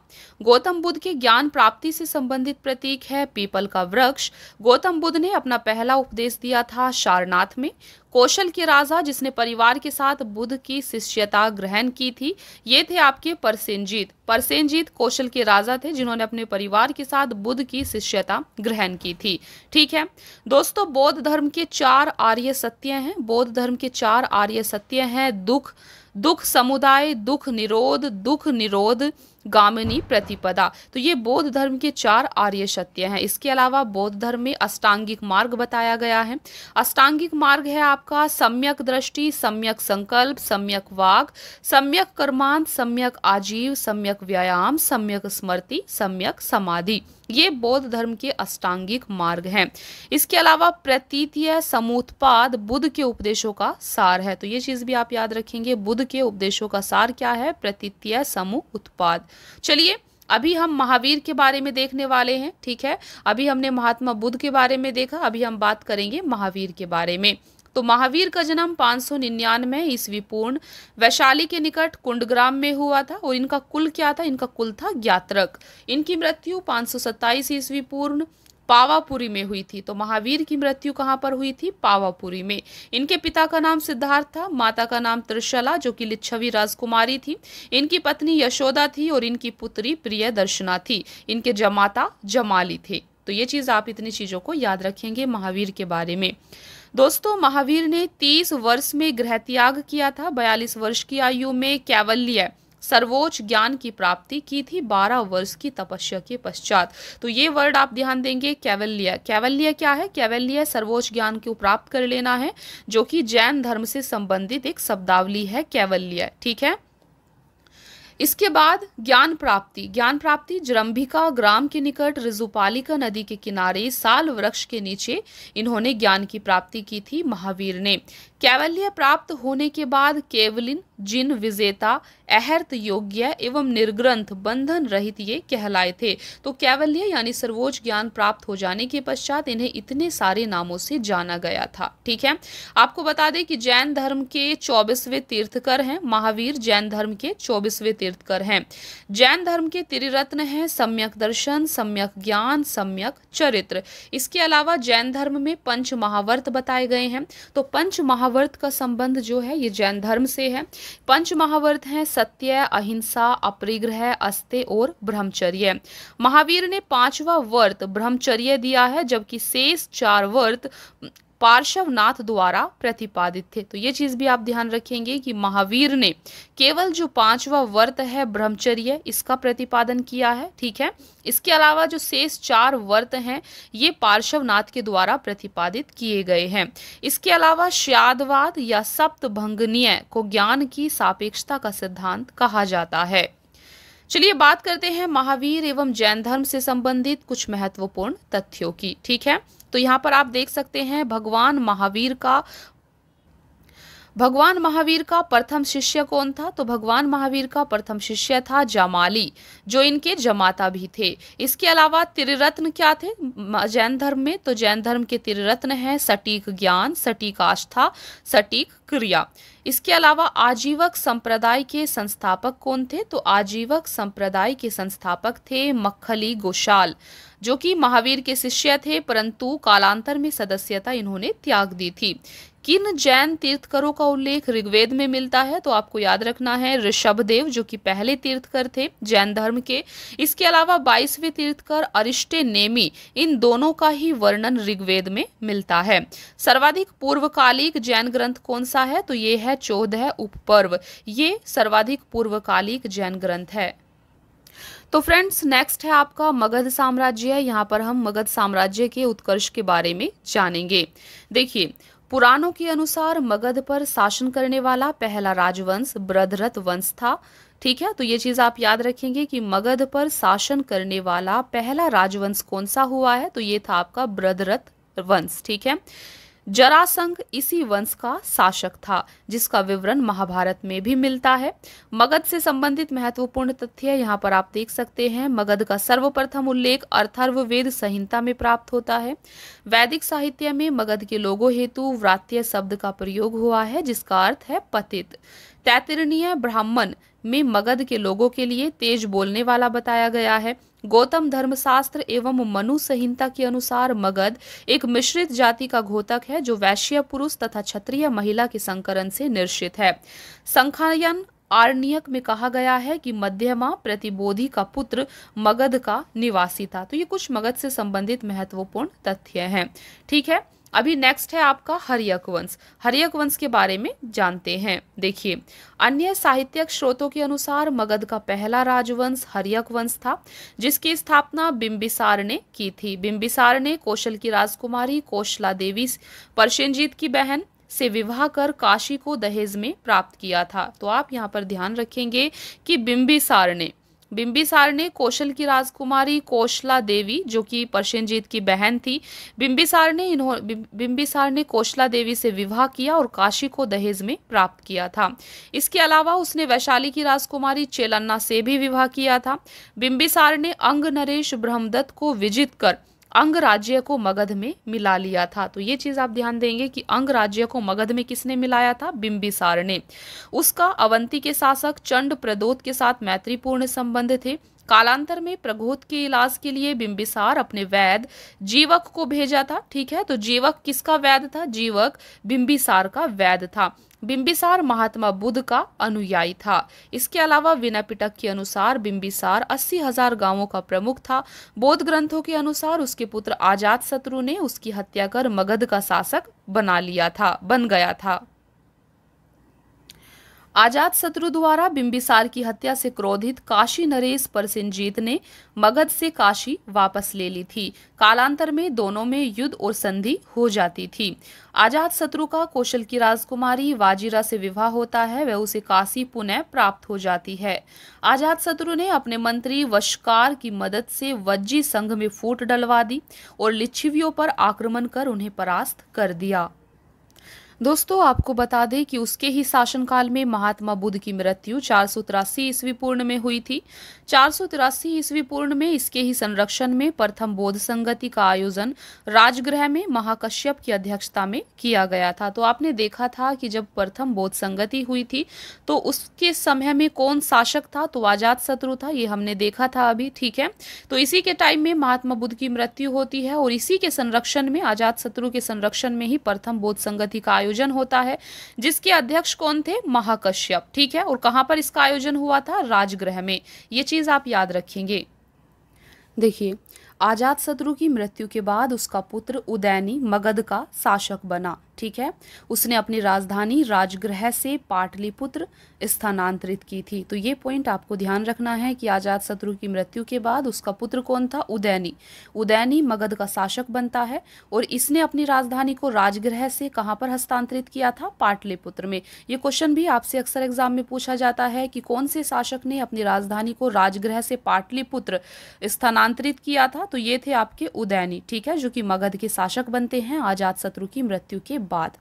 Speaker 1: गौतम बुद्ध के ज्ञान प्राप्ति से संबंधित प्रतीक है पीपल का वृक्ष गौतम बुद्ध ने अपना पहला उपदेश दिया था सारनाथ में कौशल के राजा जिसने परिवार के साथ बुद्ध की शिष्यता ग्रहण की थी ये थे आपके परसेनजीत परसेंजीत कौशल के राजा थे जिन्होंने अपने परिवार के साथ बुद्ध की शिष्यता ग्रहण की थी ठीक है दोस्तों बौद्ध धर्म के चार आर्य सत्य हैं बौद्ध धर्म के चार आर्य सत्य हैं दुख दुख समुदाय दुख निरोध दुख निरोध गामिनी प्रतिपदा तो ये बौद्ध धर्म के चार आर्य सत्य हैं इसके अलावा बौद्ध धर्म में अष्टांगिक मार्ग बताया गया है अष्टांगिक मार्ग है आपका सम्यक दृष्टि सम्यक संकल्प सम्यक वाग सम्यक कर्मांत सम्यक आजीव सम्यक व्यायाम सम्यक स्मृति सम्यक समाधि ये बौद्ध धर्म के अष्टांगिक मार्ग हैं इसके अलावा प्रतीतीय समुत्पाद बुद्ध के उपदेशों का सार है तो ये चीज़ भी आप याद रखेंगे बुद्ध के उपदेशों का सार क्या है प्रतीतीय समूह उत्पाद चलिए अभी हम महावीर के बारे में देखने वाले हैं ठीक है अभी हमने महात्मा बुद्ध के बारे में देखा अभी हम बात करेंगे महावीर के बारे में तो महावीर का जन्म 599 सौ निन्यानवे ईस्वी पूर्ण वैशाली के निकट कुंडग्राम में हुआ था और इनका कुल क्या था इनका कुल था ज्ञात्रक इनकी मृत्यु 527 ईस्वी पूर्ण पावापुरी में हुई थी तो महावीर की मृत्यु कहाँ पर हुई थी पावापुरी में इनके पिता का नाम सिद्धार्थ था माता का नाम त्रिशला जो कि लिच्छवी राजकुमारी थी इनकी पत्नी यशोदा थी और इनकी पुत्री प्रिय दर्शना थी इनके जमाता जमाली थे तो ये चीज़ आप इतनी चीज़ों को याद रखेंगे महावीर के बारे में दोस्तों महावीर ने 30 वर्ष में गृह त्याग किया था 42 वर्ष की आयु में कैवल्य सर्वोच्च ज्ञान की प्राप्ति की थी बारह वर्ष की तपस्या के पश्चात तो ये वर्ड आप ध्यान देंगे कैवल्य कैवल्य क्या है कैवल्य सर्वोच्च ज्ञान को प्राप्त कर लेना है जो कि जैन धर्म से संबंधित एक शब्दावली है कैवल्य ठीक है इसके बाद ज्ञान प्राप्ति ज्ञान प्राप्ति जरम्भिका ग्राम के निकट रिजुपालिका नदी के किनारे साल वृक्ष के नीचे इन्होंने ज्ञान की प्राप्ति की थी महावीर ने कैवल्य प्राप्त होने के बाद केवलिन जिन विजेता अहर्त योग्य एवं निर्ग्रंथ बंधन रहित ये कहलाए थे तो कैवल्य यानी सर्वोच्च ज्ञान प्राप्त हो जाने के पश्चात इन्हें इतने सारे नामों से जाना गया था ठीक है आपको बता दें कि जैन धर्म के चौबीसवें तीर्थकर हैं महावीर जैन धर्म के चौबीसवें तीर्थकर हैं जैन धर्म के त्रिरत्न हैं सम्यक दर्शन सम्यक ज्ञान सम्यक चरित्र इसके अलावा जैन धर्म में पंच महावर्त बताए गए हैं तो पंच महा महावर्त का संबंध जो है ये जैन धर्म से है पंच महावर्त हैं सत्य अहिंसा अपरिग्रह अस्ते और ब्रह्मचर्य महावीर ने पांचवा वर्त ब्रह्मचर्य दिया है जबकि शेष चार वर्त पार्श्वनाथ द्वारा प्रतिपादित थे तो ये चीज़ भी आप ध्यान रखेंगे कि महावीर ने केवल जो पांचवा व्रत है ब्रह्मचर्य इसका प्रतिपादन किया है ठीक है इसके अलावा जो शेष चार व्रत हैं ये पार्श्वनाथ के द्वारा प्रतिपादित किए गए हैं इसके अलावा श्यादवाद या सप्त भंगनीय को ज्ञान की सापेक्षता का सिद्धांत कहा जाता है चलिए बात करते हैं महावीर एवं जैन धर्म से संबंधित कुछ महत्वपूर्ण तथ्यों की ठीक है तो यहाँ पर आप देख सकते हैं भगवान महावीर का भगवान महावीर का प्रथम शिष्य कौन था तो भगवान महावीर का प्रथम शिष्य था जमाली जो इनके जमाता भी थे इसके अलावा त्रिरत्न क्या थे जैन धर्म में तो जैन धर्म के त्रिरत्न हैं सटीक ज्ञान सटीक आस्था सटीक क्रिया इसके अलावा आजीवक संप्रदाय के संस्थापक कौन थे तो आजीवक संप्रदाय के संस्थापक थे मक्खली गोशाल जो कि महावीर के शिष्य थे परंतु कालांतर में सदस्यता इन्होंने त्याग दी थी किन जैन तीर्थकरों का उल्लेख ऋग्वेद में मिलता है तो आपको याद रखना है ऋषभदेव जो कि पहले तीर्थकर थे जैन धर्म के इसके अलावा बाईसवें तीर्थकर अरिष्टे नेमी इन दोनों का ही वर्णन ऋग्वेद में मिलता है सर्वाधिक पूर्वकालिक जैन ग्रंथ कौन सा है तो ये है चौदह उपपर्व ये सर्वाधिक पूर्वकालिक जैन ग्रंथ है तो फ्रेंड्स नेक्स्ट है आपका मगध साम्राज्य यहाँ पर हम मगध साम्राज्य के उत्कर्ष के बारे में जानेंगे देखिए पुराणों के अनुसार मगध पर शासन करने वाला पहला राजवंश ब्रधरथ वंश था ठीक है तो ये चीज आप याद रखेंगे कि मगध पर शासन करने वाला पहला राजवंश कौन सा हुआ है तो ये था आपका ब्रधरथ वंश ठीक है जरासंघ इसी वंश का शासक था जिसका विवरण महाभारत में भी मिलता है मगध से संबंधित महत्वपूर्ण तथ्य यहाँ पर आप देख सकते हैं मगध का सर्वप्रथम उल्लेख अर्थर्ववेद संहिता में प्राप्त होता है वैदिक साहित्य में मगध के लोगों हेतु व्रात्य शब्द का प्रयोग हुआ है जिसका अर्थ है पतित तैतरणीय ब्राह्मण में मगध के लोगों के लिए तेज बोलने वाला बताया गया है गौतम धर्मशास्त्र एवं मनु संहिता के अनुसार मगध एक मिश्रित जाति का घोतक है जो वैश्य पुरुष तथा क्षत्रिय महिला के संकरण से निर्षित है संख्यायन आर्नियक में कहा गया है कि मध्यमा प्रतिबोधि का पुत्र मगध का निवासी था तो ये कुछ मगध से संबंधित महत्वपूर्ण तथ्य हैं ठीक है अभी नेक्स्ट है आपका हरियक वंश हरियक वंश के बारे में जानते हैं देखिए अन्य साहित्यक स्रोतों के अनुसार मगध का पहला राजवंश हरियक वंश था जिसकी स्थापना बिंबिसार ने की थी बिंबिसार ने कौशल की राजकुमारी कौशला देवी परशनजीत की बहन से विवाह कर काशी को दहेज में प्राप्त किया था तो आप यहाँ पर ध्यान रखेंगे कि बिंबिसार ने बिंबिसार ने कौशल की राजकुमारी कौशला देवी जो कि परसेंजीत की बहन थी बिंबिसार ने इन्हों बिंबिसार ने कौशला देवी से विवाह किया और काशी को दहेज में प्राप्त किया था इसके अलावा उसने वैशाली की राजकुमारी चेलन्ना से भी विवाह किया था बिंबिसार ने अंग नरेश ब्रह्मदत्त को विजित कर अंग राज्य को मगध में मिला लिया था तो ये चीज आप ध्यान देंगे कि अंग राज्य को मगध में किसने मिलाया था बिंबिसार ने उसका अवंती के शासक चंड प्रदोत के साथ मैत्रीपूर्ण संबंध थे कालांतर में प्रगोध के इलाज के लिए बिंबिसार अपने वैद जीवक को भेजा था ठीक है तो जीवक किसका वैद था जीवक बिंबिसार का वैद था बिंबिसार महात्मा बुद्ध का अनुयायी था इसके अलावा पिटक के अनुसार बिंबिसार अस्सी हजार गांवों का प्रमुख था बौद्ध ग्रंथों के अनुसार उसके पुत्र आजाद शत्रु ने उसकी हत्या कर मगध का शासक बना लिया था बन गया था आजाद शत्रु द्वारा बिंबिसार की हत्या से क्रोधित काशी नरेश परसिंजीत ने मगध से काशी वापस ले ली थी कालांतर में दोनों में युद्ध और संधि हो जाती थी आजाद शत्रु का कौशल की राजकुमारी वाजीरा से विवाह होता है वह उसे काशी पुनः प्राप्त हो जाती है आजाद शत्रु ने अपने मंत्री वशकार की मदद से वज्जी संघ में फूट डलवा दी और लिच्छिवियों पर आक्रमण कर उन्हें परास्त कर दिया दोस्तों आपको बता दें कि उसके ही शासनकाल में महात्मा बुद्ध की मृत्यु चार सौ तिरासी ईस्वी पूर्ण में हुई थी चार सौ तिरासी ईस्वी पूर्ण में इसके ही संरक्षण में प्रथम बोध संगति का आयोजन राजगृह में महाकश्यप की अध्यक्षता में किया गया था तो आपने देखा था कि जब प्रथम बोध संगति हुई थी तो उसके समय में कौन शासक था तो आजाद शत्रु था ये हमने देखा था अभी ठीक है तो इसी के टाइम में महात्मा बुद्ध की मृत्यु होती है और इसी के संरक्षण में आजाद शत्रु के संरक्षण में ही प्रथम बोध संगति का आयोजन आयोजन होता है जिसके अध्यक्ष कौन थे महाकश्यप ठीक है और कहां पर इसका आयोजन हुआ था राजगृह में ये चीज़ आप याद रखेंगे देखिए आजाद शत्रु की मृत्यु के बाद उसका पुत्र उदयनी मगध का शासक बना ठीक है उसने अपनी राजधानी राजगृह से पाटलिपुत्र स्थानांतरित की थी तो ये पॉइंट आपको ध्यान रखना है कि आजाद शत्रु की मृत्यु के बाद उसका पुत्र कौन था उदयनी उदयनी मगध का शासक बनता है और इसने अपनी राजधानी को राजगृह से कहाँ पर हस्तांतरित किया था पाटलिपुत्र में ये क्वेश्चन भी आपसे अक्सर एग्जाम में पूछा जाता है कि कौन से शासक ने अपनी राजधानी को राजगृह से पाटलिपुत्र स्थानांतरित किया था तो ये थे आपके उदयनी ठीक है जो कि मगध के शासक बनते हैं आजाद शत्रु की मृत्यु के बाद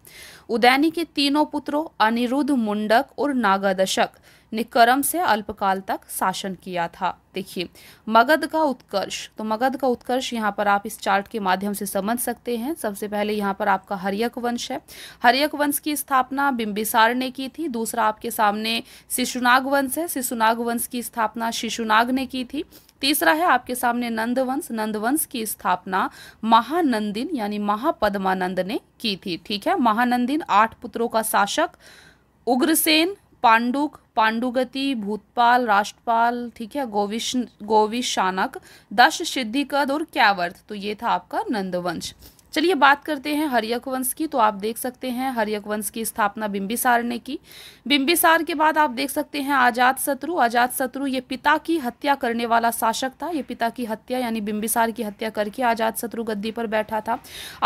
Speaker 1: उदयनी के तीनों पुत्रों अनिरुद्ध मुंडक और नागदशक ने कर्म से अल्पकाल तक शासन किया था देखिए मगध का उत्कर्ष तो मगध का उत्कर्ष यहाँ पर आप इस चार्ट के माध्यम से समझ सकते हैं सबसे पहले यहाँ पर आपका हरियक वंश है हरियक वंश की स्थापना बिंबिसार ने की थी दूसरा आपके सामने शिशुनाग वंश है शिशुनाग वंश की स्थापना शिशुनाग ने की थी तीसरा है आपके सामने नंदवंश नंदवंश की स्थापना महानंदिन यानी महापद्मानंद ने की थी ठीक है महानंदिन आठ पुत्रों का शासक उग्रसेन पांडुक पांडुगति भूतपाल राष्ट्रपाल ठीक है गोविश गोविशानक दश सिद्धिकद और क्यावर्त तो ये था आपका नंदवंश चलिए बात करते हैं हरियक वंश की तो आप देख सकते हैं हरियक वंश की स्थापना बिंबिसार ने की बिंबिसार के बाद आप देख सकते हैं आजाद शत्रु आजाद शत्रु ये पिता की हत्या करने वाला शासक था ये पिता की हत्या यानी बिंबिसार की हत्या करके आजाद शत्रु गद्दी पर बैठा था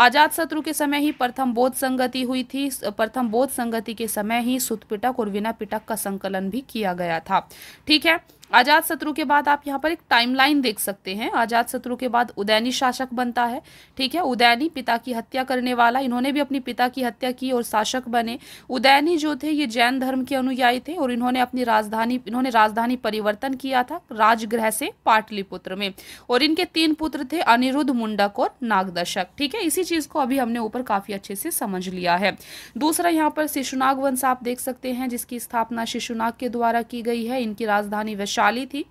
Speaker 1: आजाद शत्रु के समय ही प्रथम बोध संगति हुई थी प्रथम बोध संगति के समय ही सुतपिटक और विना पिटक का संकलन भी किया गया था ठीक है आजाद शत्रु के बाद आप यहाँ पर एक टाइमलाइन देख सकते हैं आजाद शत्रु के बाद उदयनी शासक बनता है ठीक है उदयनी पिता की हत्या करने वाला इन्होंने भी अपने पिता की हत्या की और शासक बने उदयनी जो थे ये जैन धर्म के अनुयायी थे और इन्होंने अपनी राजधानी इन्होंने राजधानी परिवर्तन किया था राजगृह से पाटलिपुत्र में और इनके तीन पुत्र थे अनिरुद्ध मुंडक और नागदशक ठीक है इसी चीज को अभी हमने ऊपर काफी अच्छे से समझ लिया है दूसरा यहाँ पर शिशुनाग वंश आप देख सकते हैं जिसकी स्थापना शिशुनाग के द्वारा की गई है इनकी राजधानी वैशाख शक्तिशाली थी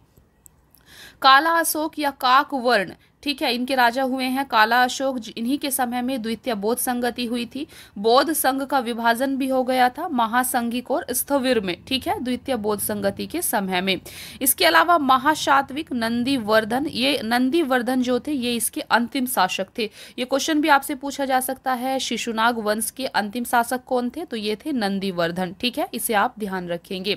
Speaker 1: काला अशोक या काक वर्ण ठीक है इनके राजा हुए हैं काला अशोक इन्हीं के समय में द्वितीय बोध संगति हुई थी बोध संघ का विभाजन भी हो गया था महासंघिक और स्थविर में ठीक है द्वितीय बोध संगति के समय में इसके अलावा महासात्विक नंदीवर्धन ये नंदीवर्धन जो थे ये इसके अंतिम शासक थे ये क्वेश्चन भी आपसे पूछा जा सकता है शिशुनाग वंश के अंतिम शासक कौन थे तो ये थे नंदीवर्धन ठीक है इसे आप ध्यान रखेंगे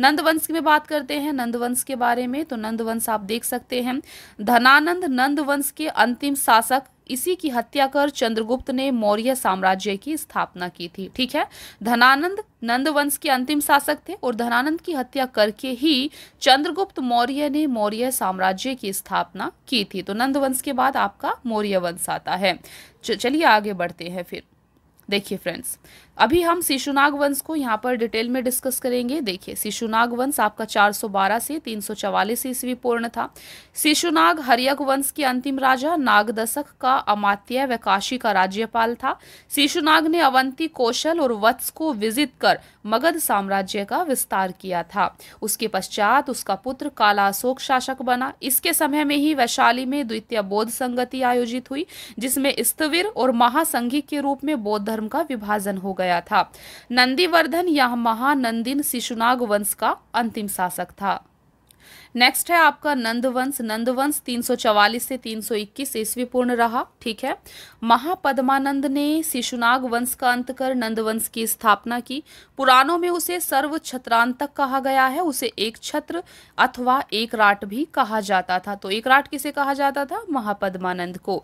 Speaker 1: नंदवंश में बात करते हैं नंदवंश के बारे में तो नंदवंश आप देख सकते हैं धनानंद नंद वंश के अंतिम शासक इसी की हत्या कर चंद्रगुप्त ने मौर्य साम्राज्य की स्थापना की थी ठीक है धनानंद नंद वंश के अंतिम शासक थे और धनानंद की हत्या करके ही चंद्रगुप्त मौर्य ने मौर्य साम्राज्य की स्थापना की थी तो नंद वंश के बाद आपका मौर्य वंश आता है चलिए आगे बढ़ते हैं फिर देखिए फ्रेंड्स अभी हम शिशुनाग वंश को यहाँ पर डिटेल में डिस्कस करेंगे देखिए शिशुनाग वंश आपका 412 से 344 ईस्वी पूर्ण था शिशुनाग हरियक वंश के अंतिम राजा नागदशक का अमात्य व काशी का राज्यपाल था शिशुनाग ने अवंती कौशल और वत्स को विजित कर मगध साम्राज्य का विस्तार किया था उसके पश्चात उसका पुत्र कालाशोक शासक बना इसके समय में ही वैशाली में द्वितीय बौद्ध संगति आयोजित हुई जिसमें स्थवीर और महासंघिक के रूप में बौद्ध धर्म का विभाजन हो गया गया था नंदीवर्धन यह महानंदिन शिशुनाग वंश का अंतिम शासक था नेक्स्ट है आपका नंदवंश नंदवंश 344 से 321 ईस्वी पूर्ण रहा ठीक है महापद्मानंद ने शिशुनाग वंश का अंत कर नंदवंश की स्थापना की पुराणों में उसे सर्व छत्रांतक कहा गया है उसे एक छत्र अथवा एक राट भी कहा जाता था तो एक राट किसे कहा जाता था महापद्मानंद को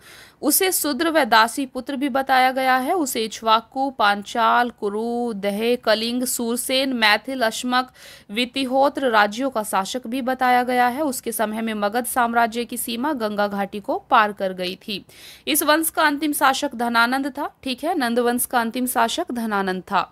Speaker 1: उसे शूद्र व दासी पुत्र भी बताया गया है उसे इच्छवाकू पांचाल कुरु दहे कलिंग सूरसेन मैथिल अश्मक वितिहोत्र राज्यों का शासक भी बताया बताया गया है उसके समय में मगध साम्राज्य की सीमा गंगा घाटी को पार कर गई थी इस वंश का अंतिम शासक धनानंद था ठीक है नंद वंश का अंतिम शासक धनानंद था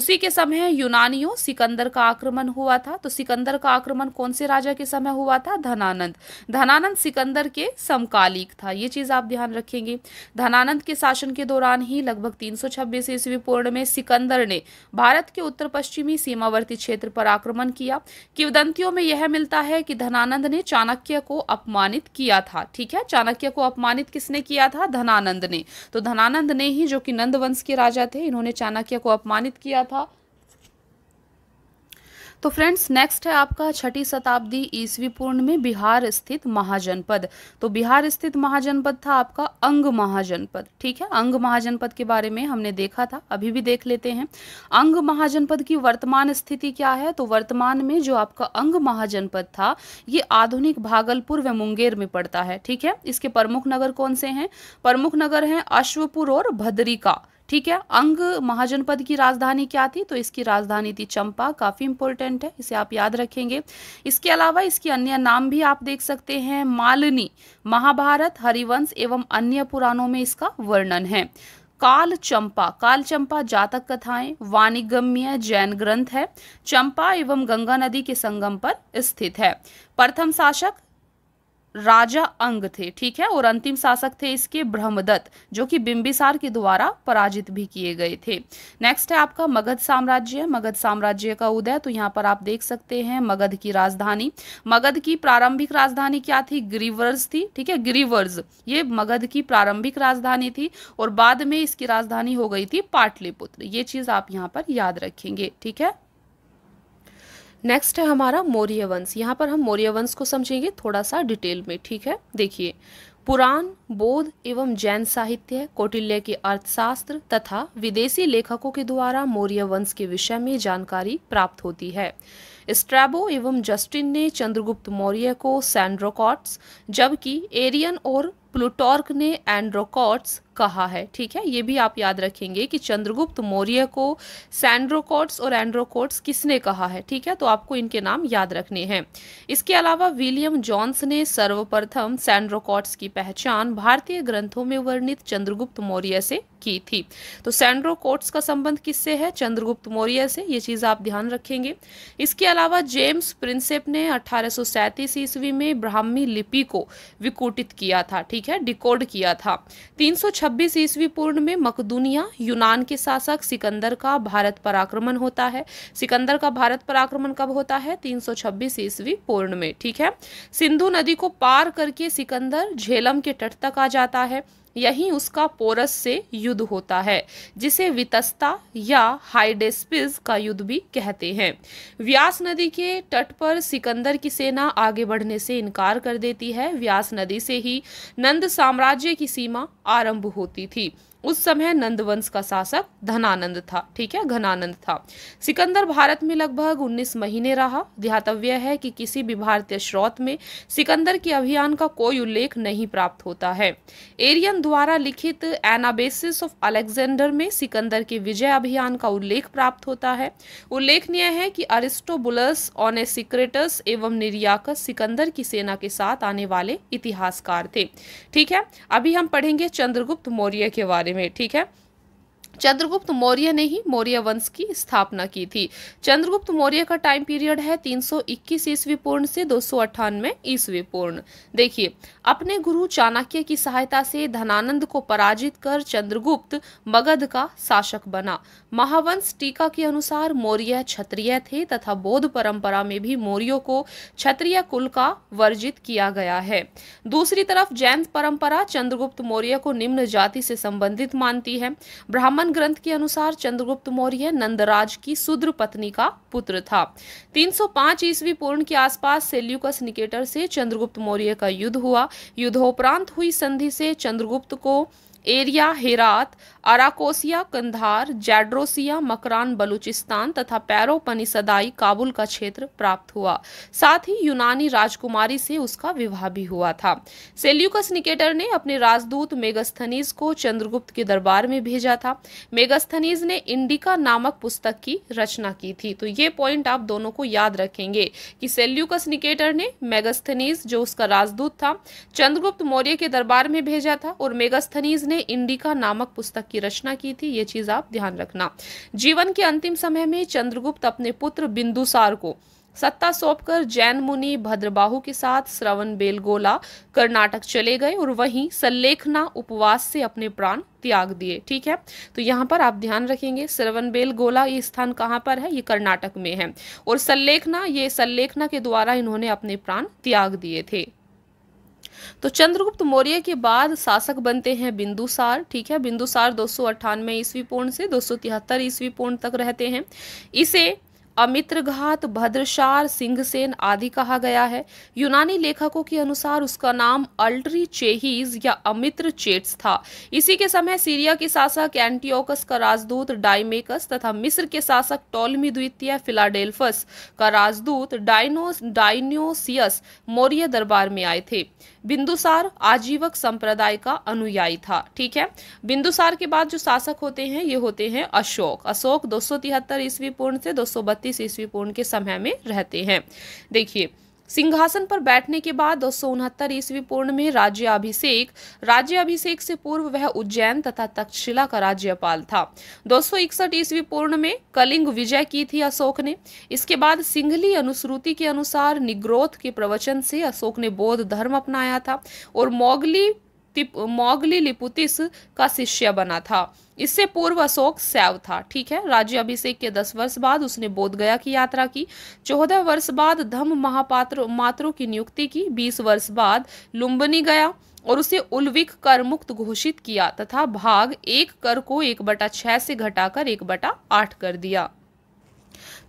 Speaker 1: उसी के समय यूनानियों सिकंदर का आक्रमण हुआ था तो सिकंदर का आक्रमण कौन से राजा के समय हुआ था धनानंद धनानंद सिकंदर के समकालिक था ये चीज आप ध्यान रखेंगे धनानंद के शासन के दौरान ही लगभग तीन ईस्वी पूर्ण में सिकंदर ने भारत के उत्तर पश्चिमी सीमावर्ती क्षेत्र पर आक्रमण किया किवदंतियों में यह मिलता है कि धनानंद ने चाणक्य को अपमानित किया था ठीक है चाणक्य को अपमानित किसने किया था धनानंद ने तो धनानंद ने ही जो कि नंदवंश के राजा थे इन्होंने चाणक्य को अपमानित किया था तो फ्रेंड्स नेक्स्ट है आपका छठी शताब्दी ईस्वी पूर्ण में बिहार स्थित महाजनपद तो बिहार स्थित महाजनपद था आपका अंग महाजनपद ठीक है अंग महाजनपद के बारे में हमने देखा था अभी भी देख लेते हैं अंग महाजनपद की वर्तमान स्थिति क्या है तो वर्तमान में जो आपका अंग महाजनपद था ये आधुनिक भागलपुर व मुंगेर में पड़ता है ठीक है इसके प्रमुख नगर कौन से हैं प्रमुख नगर हैं अश्वपुर और भद्रिका ठीक है अंग महाजनपद की राजधानी क्या थी तो इसकी राजधानी थी चंपा काफ़ी इंपॉर्टेंट है इसे आप याद रखेंगे इसके अलावा इसके अन्य नाम भी आप देख सकते हैं मालनी महाभारत हरिवंश एवं अन्य पुराणों में इसका वर्णन है काल चंपा काल चंपा जातक कथाएं वाणिगम्य जैन ग्रंथ है चंपा एवं गंगा नदी के संगम पर स्थित है प्रथम शासक राजा अंग थे ठीक है और अंतिम शासक थे इसके ब्रह्मदत्त जो कि बिंबिसार के द्वारा पराजित भी किए गए थे नेक्स्ट है आपका मगध साम्राज्य मगध साम्राज्य का उदय तो यहाँ पर आप देख सकते हैं मगध की राजधानी मगध की प्रारंभिक राजधानी क्या थी ग्रीवर्स थी ठीक है ग्रीवर्स ये मगध की प्रारंभिक राजधानी थी और बाद में इसकी राजधानी हो गई थी पाटलिपुत्र ये चीज आप यहाँ पर याद रखेंगे ठीक है नेक्स्ट है हमारा मौर्य वंश यहाँ पर हम मौर्य वंश को समझेंगे थोड़ा सा डिटेल में ठीक है देखिए पुराण बौद्ध एवं जैन साहित्य कौटिल्य के अर्थशास्त्र तथा विदेशी लेखकों के द्वारा मौर्य वंश के विषय में जानकारी प्राप्त होती है स्ट्रैबो एवं जस्टिन ने चंद्रगुप्त मौर्य को सैंड्रोकॉट्स जबकि एरियन और प्लूटॉर्क ने एंड्रोकॉट्स कहा है ठीक है ये भी आप याद रखेंगे कि चंद्रगुप्त मौर्य को सैंड्रोकोट्स और एंड्रोकोट्स किसने कहा है ठीक है तो आपको इनके नाम याद रखने हैं इसके अलावा विलियम जॉन्स ने सर्वप्रथम सैंड्रोकोट्स की पहचान भारतीय ग्रंथों में वर्णित चंद्रगुप्त मौर्य से की थी तो सैंड्रोकोट्स का संबंध किससे है चंद्रगुप्त मौर्य से ये चीज़ आप ध्यान रखेंगे इसके अलावा जेम्स प्रिंसेप ने अठारह ईस्वी में ब्राह्मी लिपि को विकूटित किया था ठीक है डिकोड किया था तीन छब्बीस ईस्वी पूर्ण में मकदूनिया यूनान के शासक सिकंदर का भारत पर आक्रमण होता है सिकंदर का भारत पर आक्रमण कब होता है 326 ईस्वी पूर्ण में ठीक है सिंधु नदी को पार करके सिकंदर झेलम के तट तक आ जाता है यहीं उसका पोरस से युद्ध होता है जिसे वितस्ता या हाइडेस्पिस का युद्ध भी कहते हैं व्यास नदी के तट पर सिकंदर की सेना आगे बढ़ने से इनकार कर देती है व्यास नदी से ही नंद साम्राज्य की सीमा आरंभ होती थी उस समय नंदवंश का शासक धनानंद था ठीक है घनानंद था सिकंदर भारत में लगभग 19 महीने रहा ध्यातव्य है कि किसी भी भारतीय स्रोत में सिकंदर के अभियान का कोई उल्लेख नहीं प्राप्त होता है एरियन द्वारा लिखित एनाबेसिस ऑफ अलेक्जेंडर में सिकंदर के विजय अभियान का उल्लेख प्राप्त होता है उल्लेखनीय है कि अरिस्टोबुलस ऑन ए सिक्रेटस एवं निर्याकस सिकंदर की सेना के साथ आने वाले इतिहासकार थे ठीक है अभी हम पढ़ेंगे चंद्रगुप्त मौर्य के बारे बारे में ठीक है चंद्रगुप्त मौर्य ने ही मौर्य वंश की स्थापना की थी चंद्रगुप्त मौर्य का टाइम पीरियड है 321 ईस्वी पूर्ण से दो सौ ईस्वी पूर्ण देखिए अपने गुरु चाणक्य की सहायता से धनानंद को पराजित कर चंद्रगुप्त मगध का शासक बना महावंश टीका के अनुसार मौर्य क्षत्रिय थे तथा बौद्ध परंपरा में भी मौर्यों को क्षत्रिय कुल का वर्जित किया गया है दूसरी तरफ जैन परंपरा चंद्रगुप्त मौर्य को निम्न जाति से संबंधित मानती है ब्राह्मण पुराण ग्रंथ के अनुसार चंद्रगुप्त मौर्य नंदराज की सुद्र पत्नी का पुत्र था 305 ईस्वी पूर्ण के आसपास सेल्यूकस निकेटर से चंद्रगुप्त मौर्य का युद्ध हुआ युद्धोपरांत हुई संधि से चंद्रगुप्त को Aria Herat Arachosia Kandahar Gedrosia Makran Balochistan तथा सदाई काबुल का क्षेत्र प्राप्त हुआ साथ ही यूनानी राजकुमारी से उसका विवाह भी हुआ था सेल्यूकस निकेटर ने अपने राजदूत मेगस्थनीज को चंद्रगुप्त के दरबार में भेजा था मेगस्थनीज ने इंडिका नामक पुस्तक की रचना की थी तो ये पॉइंट आप दोनों को याद रखेंगे कि सेल्यूकस निकेटर ने मेगस्थनीज जो उसका राजदूत था चंद्रगुप्त मौर्य के दरबार में भेजा था और मेगस्थनीज ने ने इंडिका नामक पुस्तक की रचना की थी ये चीज आप ध्यान रखना जीवन के अंतिम समय में चंद्रगुप्त अपने पुत्र बिंदुसार को सत्ता सौंपकर जैन मुनि भद्रबाहु के साथ श्रवण बेलगोला कर्नाटक चले गए और वहीं संलेखना उपवास से अपने प्राण त्याग दिए ठीक है तो यहाँ पर आप ध्यान रखेंगे श्रवण बेलगोला ये स्थान कहाँ पर है ये कर्नाटक में है और संलेखना ये संलेखना के द्वारा इन्होंने अपने प्राण त्याग दिए थे तो चंद्रगुप्त मौर्य के बाद शासक बनते हैं बिंदुसार ठीक है बिंदुसार दो सौ ईस्वी पूर्ण से दो सौ ईस्वी पूर्ण तक रहते हैं इसे अमित्रघात भद्रशार सिंहसेन आदि कहा गया है यूनानी लेखकों के अनुसार उसका नाम अल्ट्री चेहीज या अमित्र चेट्स था इसी के समय सीरिया के शासक एंटीओकस का राजदूत डाइमेकस तथा मिस्र के शासक टोलमी द्वितीय फिलाडेल्फस का राजदूत डाइनोस डाइनोसियस मौर्य दरबार में आए थे बिंदुसार आजीवक संप्रदाय का अनुयायी था ठीक है बिंदुसार के बाद जो शासक होते हैं ये होते हैं अशोक अशोक दो ईस्वी पूर्ण से दो छत्तीस ईस्वी पूर्ण के समय में रहते हैं देखिए सिंहासन पर बैठने के बाद दो सौ उनहत्तर ईस्वी पूर्ण में राज्याभिषेक राज्याभिषेक से पूर्व वह उज्जैन तथा तक्षशिला का राज्यपाल था दो सौ इकसठ ईस्वी पूर्ण में कलिंग विजय की थी अशोक ने इसके बाद सिंघली अनुश्रुति के अनुसार निग्रोथ के प्रवचन से अशोक ने बौद्ध धर्म अपनाया था और मोगली मोगली लिपुतिस का शिष्य बना था इससे पूर्व अशोक सैव था ठीक है राज्य अभिषेक के दस वर्ष बाद उसने बोधगया की यात्रा की चौदह वर्ष बाद धम्म महापात्र मात्रों की नियुक्ति की बीस वर्ष बाद लुम्बनी गया और उसे उल्विक कर मुक्त घोषित किया तथा भाग एक कर को एक बटा छह से घटाकर एक बटा आठ कर दिया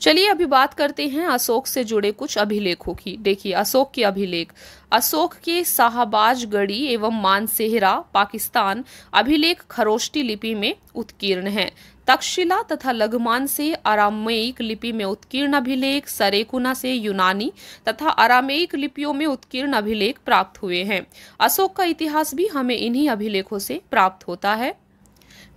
Speaker 1: चलिए अभी बात करते हैं अशोक से जुड़े कुछ अभिलेखों की देखिए अशोक के अभिलेख अशोक के शाहबाज गढ़ी एवं मानसेहरा पाकिस्तान अभिलेख खरोष्टी लिपि में उत्कीर्ण है तक्षशिला तथा लघुमान से आरामेयिक लिपि में उत्कीर्ण अभिलेख सरेकुना से यूनानी तथा आरामेयिक लिपियों में उत्कीर्ण अभिलेख प्राप्त हुए हैं अशोक का इतिहास भी हमें इन्हीं अभिलेखों से प्राप्त होता है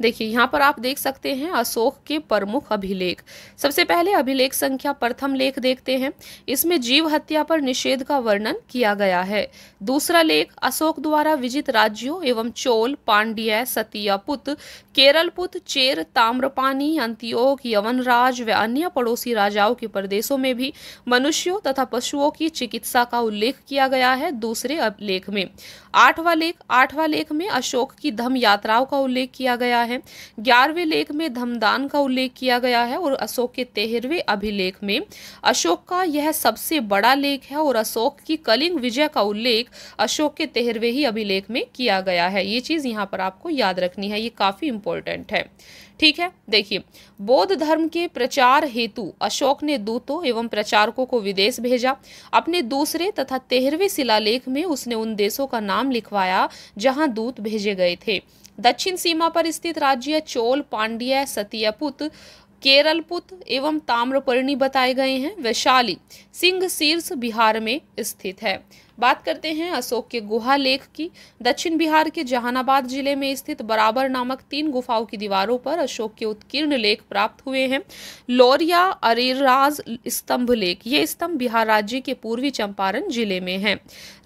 Speaker 1: देखिए यहाँ पर आप देख सकते हैं अशोक के प्रमुख अभिलेख सबसे पहले अभिलेख संख्या प्रथम लेख देखते हैं इसमें जीव हत्या पर निषेध का वर्णन किया गया है दूसरा लेख अशोक द्वारा विजित राज्यों एवं चोल पांड्य सतियापुत केरलपुत चेर ताम्रपानी अंत्योक यवनराज व अन्य पड़ोसी राजाओं के प्रदेशों में भी मनुष्यों तथा पशुओं की चिकित्सा का उल्लेख किया गया है दूसरे लेख में आठवा लेख आठवा लेख में अशोक की धम यात्राओं का उल्लेख किया गया है है ग्यारहवें लेख में धमदान का उल्लेख किया गया है और अशोक के तेरहवें अभिलेख में अशोक का यह सबसे बड़ा लेख है और अशोक की कलिंग विजय का उल्लेख अशोक के तेरहवें ही अभिलेख में किया गया है ये चीज़ यहाँ पर आपको याद रखनी है ये काफ़ी इंपॉर्टेंट है ठीक है देखिए बौद्ध धर्म के प्रचार हेतु अशोक ने दूतों एवं प्रचारकों को विदेश भेजा अपने दूसरे तथा तेरहवें शिलालेख में उसने उन देशों का नाम लिखवाया जहां दूत भेजे गए थे दक्षिण सीमा पर स्थित राज्य चोल पांड्य सतियापुत केरल पुत एवं ताम्रपर्णी बताए गए हैं वैशाली सिंह शीर्ष बिहार में स्थित है बात करते हैं अशोक के गुहा लेख की दक्षिण बिहार के जहानाबाद जिले में स्थित बराबर नामक तीन गुफाओं की दीवारों पर अशोक के उत्कीर्ण लेख प्राप्त हुए हैं लौरिया अरेराज स्तंभ लेख ये स्तंभ बिहार राज्य के पूर्वी चंपारण जिले में है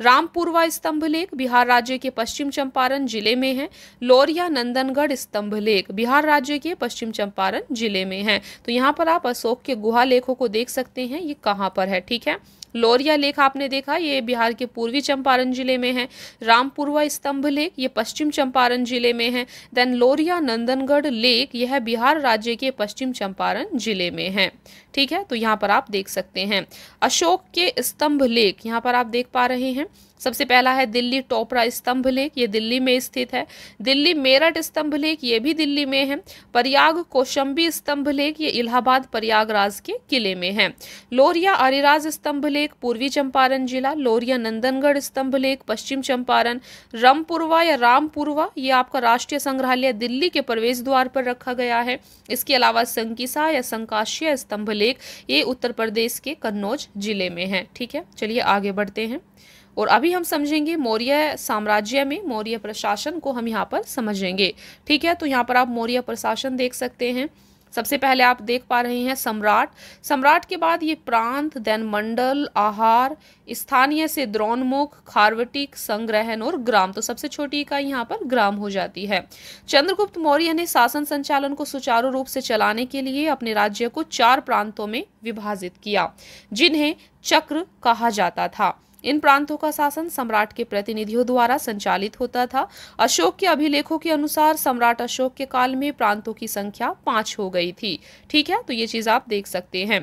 Speaker 1: रामपुरवा स्तंभ लेख बिहार राज्य के पश्चिम चंपारण जिले में है लौरिया नंदनगढ़ स्तंभ लेख बिहार राज्य के पश्चिम चंपारण जिले में है तो यहाँ पर आप अशोक के गुहा लेखों को देख सकते हैं ये कहाँ पर है ठीक है लोरिया लेक आपने देखा ये बिहार के पूर्वी चंपारण जिले में है रामपुरवा स्तंभ लेक ये पश्चिम चंपारण जिले में है देन लोरिया नंदनगढ़ लेक यह बिहार राज्य के पश्चिम चंपारण जिले में है ठीक है तो यहाँ पर आप देख सकते हैं अशोक के स्तंभ लेक यहाँ पर आप देख पा रहे हैं सबसे पहला है दिल्ली टोपरा स्तंभ लेक ये दिल्ली में स्थित है दिल्ली मेरठ स्तंभ लेक ये भी दिल्ली में है प्रयाग कोशंबी स्तंभ लेक ये इलाहाबाद प्रयागराज के किले में है लोरिया अरिराज स्तंभ लेक पूर्वी चंपारण जिला लोरिया नंदनगढ़ स्तंभ लेक पश्चिम चंपारण रामपुरवा या रामपुरवा ये आपका राष्ट्रीय संग्रहालय दिल्ली के प्रवेश द्वार पर रखा गया है इसके अलावा संकिसा या संकाशीय स्तंभ लेक ये उत्तर प्रदेश के कन्नौज जिले में है ठीक है चलिए आगे बढ़ते हैं और अभी हम समझेंगे मौर्य साम्राज्य में मौर्य प्रशासन को हम यहाँ पर समझेंगे ठीक है तो यहाँ पर आप मौर्य प्रशासन देख सकते हैं सबसे पहले आप देख पा रहे हैं सम्राट सम्राट के बाद ये प्रांत देन मंडल आहार स्थानीय से द्रोणमुख खारवटिक संग्रहण और ग्राम तो सबसे छोटी इकाई यहाँ पर ग्राम हो जाती है चंद्रगुप्त मौर्य ने शासन संचालन को सुचारू रूप से चलाने के लिए अपने राज्य को चार प्रांतों में विभाजित किया जिन्हें चक्र कहा जाता था इन प्रांतों का शासन सम्राट के प्रतिनिधियों द्वारा संचालित होता था अशोक के अभिलेखों के अनुसार सम्राट अशोक के काल में प्रांतों की संख्या पांच हो गई थी ठीक है तो ये चीज आप देख सकते हैं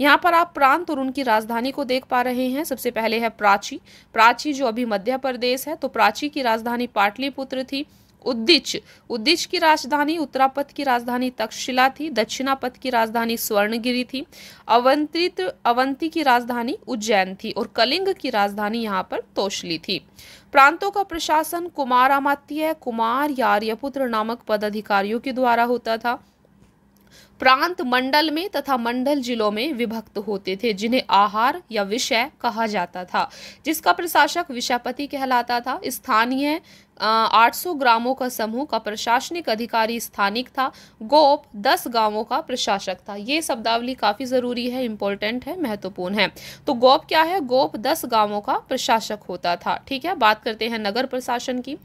Speaker 1: यहाँ पर आप प्रांत और उनकी राजधानी को देख पा रहे हैं सबसे पहले है प्राची प्राची जो अभी मध्य प्रदेश है तो प्राची की राजधानी पाटलिपुत्र थी उद्दिच उद्दिच की राजधानी उत्तरापथ की राजधानी तक्षशिला थी दक्षिणापथ की राजधानी स्वर्णगिरी थी अवंतित अवंती की राजधानी उज्जैन थी और कलिंग की राजधानी यहाँ पर तोशली थी प्रांतों का प्रशासन कुमार अमात्य कुमार या आर्यपुत्र नामक पदाधिकारियों के द्वारा होता था प्रांत मंडल में तथा मंडल जिलों में विभक्त होते थे जिन्हें आहार या विषय कहा जाता था जिसका प्रशासक विषयपति कहलाता था स्थानीय 800 ग्रामों का समूह का प्रशासनिक अधिकारी स्थानिक था गोप 10 गांवों का प्रशासक था ये शब्दावली काफ़ी ज़रूरी है इम्पोर्टेंट है महत्वपूर्ण है तो गोप क्या है गोप 10 गांवों का प्रशासक होता था ठीक है बात करते हैं नगर प्रशासन की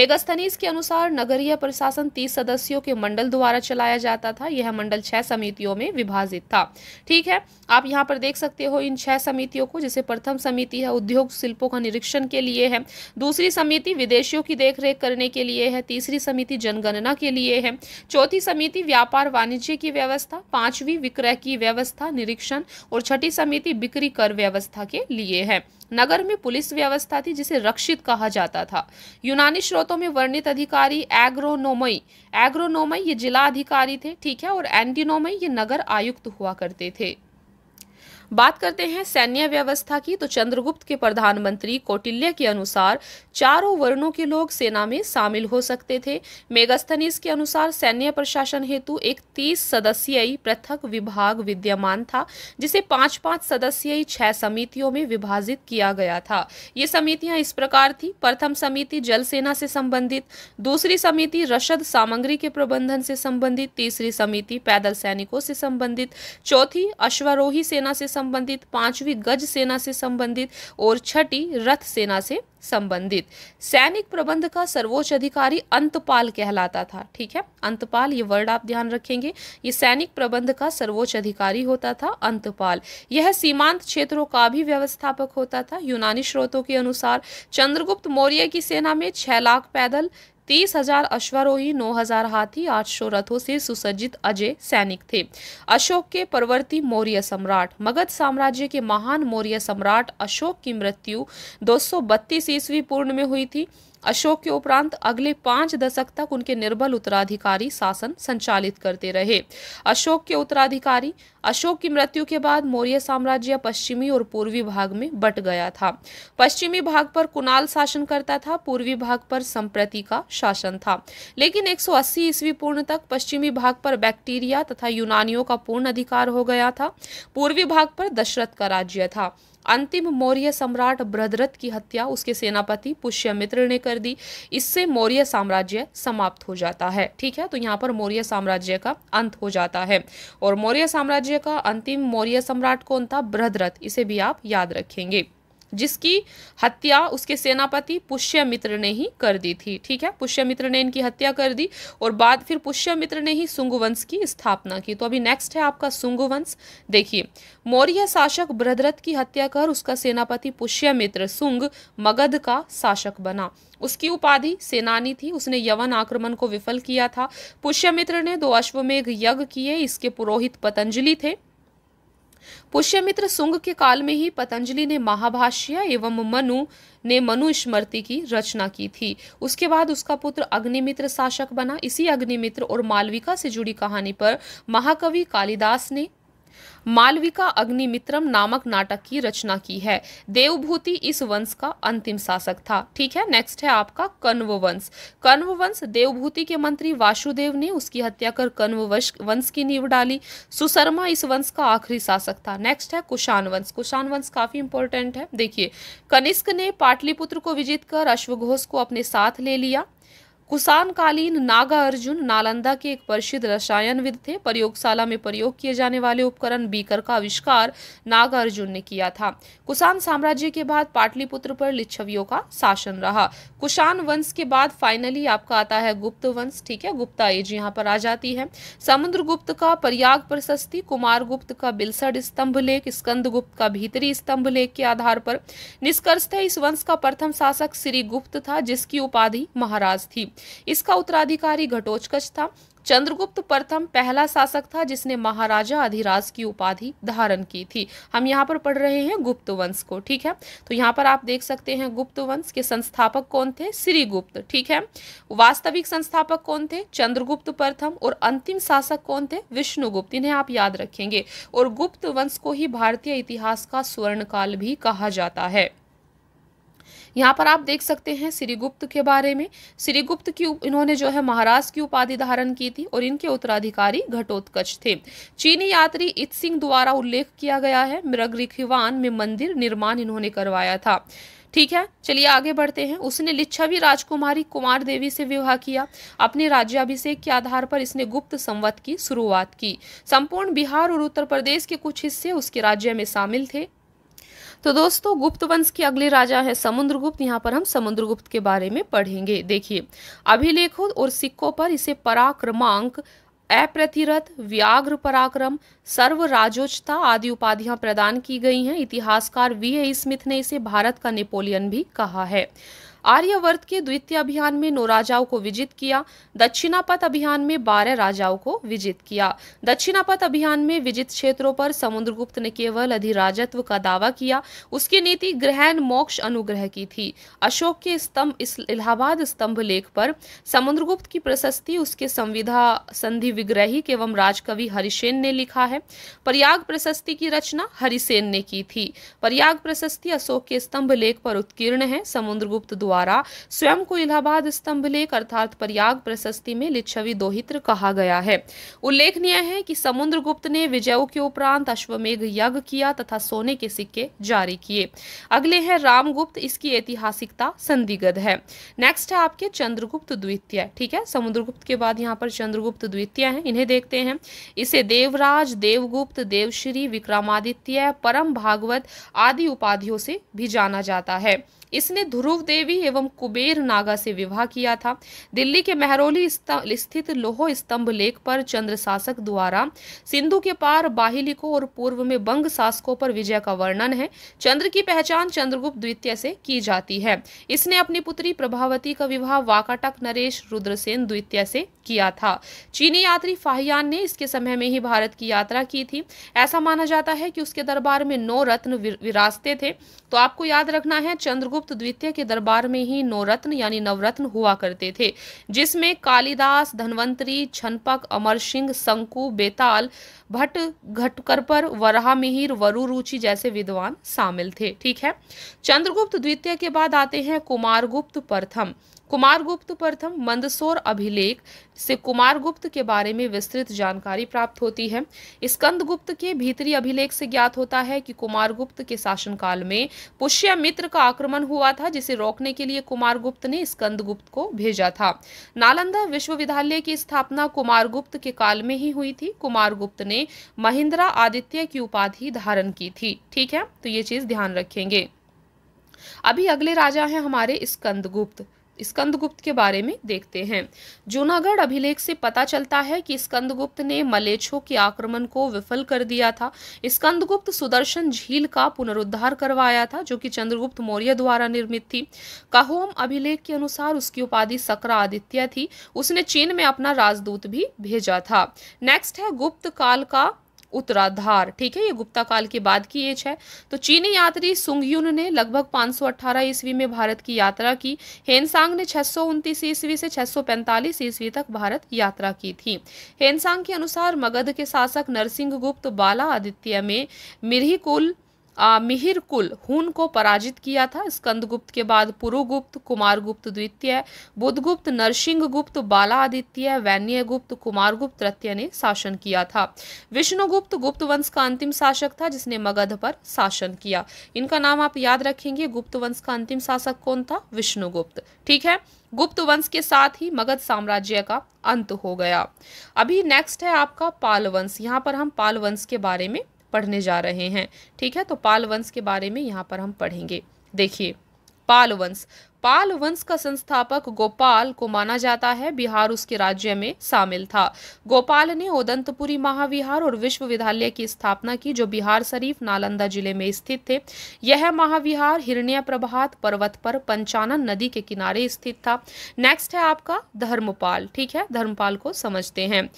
Speaker 1: मेगास्थनीज के अनुसार नगरीय प्रशासन तीस सदस्यों के मंडल द्वारा चलाया जाता था यह मंडल छह समितियों में विभाजित था ठीक है आप यहाँ पर देख सकते हो इन छह समितियों को जिसे प्रथम समिति है उद्योग शिल्पों का निरीक्षण के लिए है दूसरी समिति विदेशियों की देख रेख करने के लिए है तीसरी समिति जनगणना के लिए है चौथी समिति व्यापार वाणिज्य की व्यवस्था पांचवी विक्रय की व्यवस्था निरीक्षण और छठी समिति बिक्री कर व्यवस्था के लिए है नगर में पुलिस व्यवस्था थी जिसे रक्षित कहा जाता था यूनानी स्रोतों में वर्णित अधिकारी एग्रोनोमई एग्रोनोमई ये जिला अधिकारी थे ठीक है और एंटीनोमई ये नगर आयुक्त हुआ करते थे बात करते हैं सैन्य व्यवस्था की तो चंद्रगुप्त के प्रधानमंत्री कौटिल्य के अनुसार चारों वर्णों के लोग सेना में शामिल हो सकते थे मेगास्थनीस के अनुसार सैन्य प्रशासन हेतु एक तीस सदस्यीय पृथक विभाग विद्यमान था जिसे पांच पांच सदस्यीय छह समितियों में विभाजित किया गया था ये समितियां इस प्रकार थी प्रथम समिति जल सेना से संबंधित दूसरी समिति रसद सामग्री के प्रबंधन से संबंधित तीसरी समिति पैदल सैनिकों से संबंधित चौथी अश्वरोही सेना से संबंधित पांचवी गज सेना से संबंधित और छठी रथ सेना से संबंधित सैनिक प्रबंध का सर्वोच्च अधिकारी अंतपाल कहलाता था ठीक है अंतपाल ये वर्ड आप ध्यान रखेंगे ये सैनिक प्रबंध का सर्वोच्च अधिकारी होता था अंतपाल यह सीमांत क्षेत्रों का भी व्यवस्थापक होता था यूनानी स्रोतों के अनुसार चंद्रगुप्त मौर्य की सेना में छह लाख पैदल तीस हजार अश्वरोही नौ हजार हाथी आठ सौ रथों से सुसज्जित अजय सैनिक थे अशोक के परवर्ती मौर्य सम्राट मगध साम्राज्य के महान मौर्य सम्राट अशोक की मृत्यु 232 ईस्वी पूर्ण में हुई थी अशोक के उपरांत अगले पांच दशक तक उनके निर्बल उत्तराधिकारी शासन संचालित करते रहे अशोक के उत्तराधिकारी अशोक की मृत्यु के बाद मौर्य साम्राज्य पश्चिमी और पूर्वी भाग में बट गया था पश्चिमी भाग पर कुणाल शासन करता था पूर्वी भाग पर संप्रति का शासन था लेकिन 180 ईस्वी पूर्ण तक पश्चिमी भाग पर बैक्टीरिया तथा यूनानियों का पूर्ण अधिकार हो गया था पूर्वी भाग पर दशरथ का राज्य था अंतिम मौर्य सम्राट ब्रदरथ की हत्या उसके सेनापति पुष्यमित्र ने कर दी इससे मौर्य साम्राज्य समाप्त हो जाता है ठीक है तो यहाँ पर मौर्य साम्राज्य का अंत हो जाता है और मौर्य साम्राज्य का अंतिम मौर्य सम्राट कौन था बृहदरथ इसे भी आप याद रखेंगे जिसकी हत्या उसके सेनापति पुष्यमित्र ने ही कर दी थी ठीक है पुष्यमित्र ने इनकी हत्या कर दी और बाद फिर पुष्यमित्र ने ही सुंगवंश की स्थापना की तो अभी नेक्स्ट है आपका सुंगवंश देखिए मौर्य शासक बृहद्रथ की हत्या कर उसका सेनापति पुष्यमित्र सुंग मगध का शासक बना उसकी उपाधि सेनानी थी उसने यवन आक्रमण को विफल किया था पुष्यमित्र ने दो अश्वमेघ यज्ञ किए इसके पुरोहित पतंजलि थे पुष्यमित्र सुंग के काल में ही पतंजलि ने महाभाष्य एवं मनु ने मनु स्मृति की रचना की थी उसके बाद उसका पुत्र अग्निमित्र शासक बना इसी अग्निमित्र और मालविका से जुड़ी कहानी पर महाकवि कालिदास ने मालविका अग्निमित्रम नामक नाटक की रचना की है देवभूति इस वंश का अंतिम शासक था ठीक है नेक्स्ट है आपका कण्व वंश कण्व वंश देवभूति के मंत्री वासुदेव ने उसकी हत्या कर कण्व वंश की नींव डाली सुशर्मा इस वंश का आखिरी शासक था नेक्स्ट है कुशान वंश कुशान वंश काफी इंपॉर्टेंट है देखिए कनिष्क ने पाटलिपुत्र को विजित कर अश्वघोष को अपने साथ ले लिया कालीन नागा अर्जुन नालंदा के एक प्रसिद्ध रसायनविद थे प्रयोगशाला में प्रयोग किए जाने वाले उपकरण बीकर का आविष्कार नागा अर्जुन ने किया था कुसान साम्राज्य के बाद पाटलिपुत्र पर लिच्छवियों का शासन रहा कुशान वंश के बाद फाइनली आपका आता है गुप्त वंश ठीक है गुप्ता एज यहाँ पर आ जाती है गुप्त का प्रयाग प्रशस्ति कुमार गुप्त का बिलसड स्तंभ लेख स्कंद गुप्त का भीतरी स्तंभ लेख के आधार पर निष्कर्ष इस वंश का प्रथम शासक श्री गुप्त था जिसकी उपाधि महाराज थी इसका उत्तराधिकारी घटोचकच था चंद्रगुप्त प्रथम पहला शासक था जिसने महाराजा अधिराज की उपाधि धारण की थी हम यहाँ पर पढ़ रहे हैं गुप्त वंश को ठीक है तो यहाँ पर आप देख सकते हैं गुप्त वंश के संस्थापक कौन थे श्री गुप्त ठीक है वास्तविक संस्थापक कौन थे चंद्रगुप्त प्रथम और अंतिम शासक कौन थे विष्णुगुप्त इन्हें आप याद रखेंगे और गुप्त वंश को ही भारतीय इतिहास का स्वर्ण काल भी कहा जाता है यहाँ पर आप देख सकते हैं श्रीगुप्त के बारे में श्रीगुप्त की इन्होंने जो है महाराज की उपाधि धारण की थी और इनके उत्तराधिकारी घटोत्कच थे चीनी यात्री इत सिंह द्वारा उल्लेख किया गया है रिखिवान में मंदिर निर्माण इन्होंने करवाया था ठीक है चलिए आगे बढ़ते हैं उसने लिच्छवी राजकुमारी कुमार देवी से विवाह किया अपने राज्याभिषेक के आधार पर इसने गुप्त संवत की शुरुआत की संपूर्ण बिहार और उत्तर प्रदेश के कुछ हिस्से उसके राज्य में शामिल थे तो दोस्तों गुप्त वंश के अगले राजा है समुद्रगुप्त यहाँ पर हम समुद्रगुप्त के बारे में पढ़ेंगे देखिए अभिलेखों और सिक्कों पर इसे पराक्रमांक अप्रतिरथ व्याघ्र पराक्रम सर्व राजोचता आदि उपाधियां प्रदान की गई हैं इतिहासकार वी ए स्मिथ ने इसे भारत का नेपोलियन भी कहा है आर्यवर्त के द्वितीय अभियान में नौ राजाओं को विजित किया दक्षिणापथ अभियान में बारह राजाओं को विजित किया दक्षिणापथ अभियान में विजित क्षेत्रों पर समुद्रगुप्त ने केवल अधिराजत्व का दावा किया उसकी नीति ग्रहण मोक्ष अनुग्रह की थी अशोक के स्तंभ इस इलाहाबाद स्तंभ लेख पर समुद्रगुप्त की प्रशस्ति उसके संविधा संधि विग्रही एवं राजकवि हरिसेन ने लिखा है प्रयाग प्रशस्ति की रचना हरिसेन ने की थी प्रयाग प्रशस्ति अशोक के स्तंभ लेख पर उत्कीर्ण है समुद्रगुप्त द्वारा द्वारा स्वयं को इलाहाबाद स्तंभ लेख अर्थात प्रयाग प्रशस्ति में लिच्छवी दोहित्र कहा गया है उल्लेखनीय है कि समुद्रगुप्त ने विजयों के उपरांत अश्वमेघ यज्ञ किया तथा सोने के सिक्के जारी किए अगले हैं रामगुप्त इसकी ऐतिहासिकता संदिग्ध है नेक्स्ट है आपके चंद्रगुप्त द्वितीय ठीक है समुद्रगुप्त के बाद यहाँ पर चंद्रगुप्त द्वितीय है इन्हें देखते हैं इसे देवराज देवगुप्त देवश्री विक्रमादित्य परम भागवत आदि उपाधियों से भी जाना जाता है इसने ध्रुव देवी एवं कुबेर नागा से विवाह किया था दिल्ली के महरौली स्थित लोह स्तंभ लेख पर चंद्र शासक द्वारा सिंधु के पार बाहिलिको और पूर्व में बंग शासकों पर विजय का वर्णन है चंद्र की पहचान चंद्रगुप्त द्वितीय से की जाती है इसने अपनी पुत्री प्रभावती का विवाह वाकाटक नरेश रुद्रसेन द्वितीय से किया था चीनी यात्री फाहियान ने इसके समय में ही भारत की यात्रा की थी ऐसा माना जाता है कि उसके दरबार में नौ रत्न विरासते थे तो आपको याद रखना है चंद्रगुप्त द्वितीय के दरबार में ही नवरत्न यानी नवरत्न हुआ करते थे जिसमें कालिदास धनवंतरी छनपक अमर सिंह शंकु बेताल भट्ट घटकरपर वराह मिहिर वरुरुचि जैसे विद्वान शामिल थे ठीक है चंद्रगुप्त द्वितीय के बाद आते हैं कुमारगुप्त प्रथम कुमारगुप्त प्रथम मंदसौर अभिलेख से कुमारगुप्त के बारे में विस्तृत जानकारी प्राप्त होती है स्कंदगुप्त के भीतरी अभिलेख से ज्ञात होता है कि कुमारगुप्त के शासनकाल में पुष्यमित्र का आक्रमण हुआ था जिसे रोकने के लिए कुमारगुप्त ने स्कंदगुप्त को भेजा था नालंदा विश्वविद्यालय की स्थापना कुमारगुप्त के काल में ही हुई थी कुमारगुप्त ने महिंद्रा आदित्य की उपाधि धारण की थी ठीक है तो ये चीज ध्यान रखेंगे अभी अगले राजा हैं हमारे स्कंदगुप्त स्कंदगुप्त के बारे में देखते हैं जूनागढ़ अभिलेख से पता चलता है कि स्कंदगुप्त ने मलेच्छों के आक्रमण को विफल कर दिया था स्कंदगुप्त सुदर्शन झील का पुनरुद्धार करवाया था जो कि चंद्रगुप्त मौर्य द्वारा निर्मित थी काहोम अभिलेख के अनुसार उसकी उपाधि सकरा आदित्य थी उसने चीन में अपना राजदूत भी भेजा था नेक्स्ट है गुप्त काल का उत्तराधार ठीक है ये गुप्ता काल के बाद की एज है तो चीनी यात्री सुंगयुन ने लगभग 518 ईस्वी में भारत की यात्रा की हेनसांग ने छह ईस्वी से 645 ईस्वी तक भारत यात्रा की थी हेनसांग के अनुसार मगध के शासक नरसिंह गुप्त बाला आदित्य में मिर्कुल मिहिर कुल हुन को पराजित किया था स्कंदगुप्त के बाद पुरुगुप्त कुमारगुप्त द्वितीय बुद्धगुप्त नरसिंहगुप्त वैन्य वैन्यगुप्त कुमारगुप्त तृतीय ने शासन किया था विष्णुगुप्त गुप्त वंश का अंतिम शासक था जिसने मगध पर शासन किया इनका नाम आप याद रखेंगे गुप्त वंश का अंतिम शासक कौन था विष्णुगुप्त ठीक है गुप्त वंश के साथ ही मगध साम्राज्य का अंत हो गया अभी नेक्स्ट है आपका पाल वंश यहाँ पर हम पाल वंश के बारे में पढ़ने जा रहे हैं ठीक है तो पाल वंश के बारे में यहाँ पर हम पढ़ेंगे देखिए पाल वंश पाल वंश का संस्थापक गोपाल को माना जाता है बिहार उसके राज्य में शामिल था गोपाल ने ओदंतपुरी महाविहार और विश्वविद्यालय की स्थापना की जो बिहार शरीफ नालंदा जिले में स्थित थे यह महाविहार हिरण्य प्रभात पर्वत पर पंचानन नदी के किनारे स्थित था नेक्स्ट है आपका धर्मपाल ठीक है धर्मपाल को समझते हैं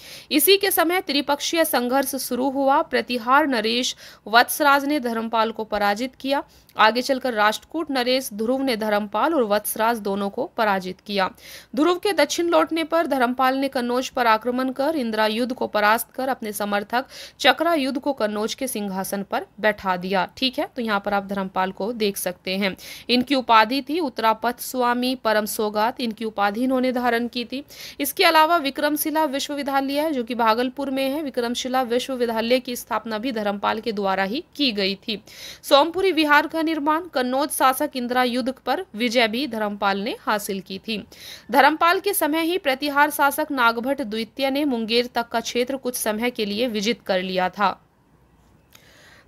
Speaker 1: इसी के समय त्रिपक्षीय संघर्ष शुरू हुआ प्रतिहार नरेश वत्सराज ने धर्मपाल को पराजित किया आगे चलकर राष्ट्रकूट नरेश ध्रुव ने धर्मपाल और वत्सराज दोनों को पराजित किया ध्रुव के दक्षिण लौटने पर धर्मपाल ने कन्नौज पर आक्रमण कर इंदिरा युद्ध को परास्त कर अपने समर्थक चक्रा युद्ध को कन्नौज के सिंहासन पर बैठा दिया ठीक है तो यहाँ पर आप धर्मपाल को देख सकते हैं इनकी उपाधि थी उत्तरापथ स्वामी परम सोगात इनकी उपाधि इन्होंने धारण की थी इसके अलावा विक्रमशिला विश्वविद्यालय जो कि भागलपुर में है विक्रमशिला विश्वविद्यालय की स्थापना भी धर्मपाल के द्वारा ही की गई थी सोमपुरी विहार का निर्माण कन्नौज शासक इंदिरा युद्ध पर विजय भी भी धर्मपाल ने हासिल की थी धर्मपाल के समय ही प्रतिहार शासक नागभट द्वितीय ने मुंगेर तक का क्षेत्र कुछ समय के लिए विजित कर लिया था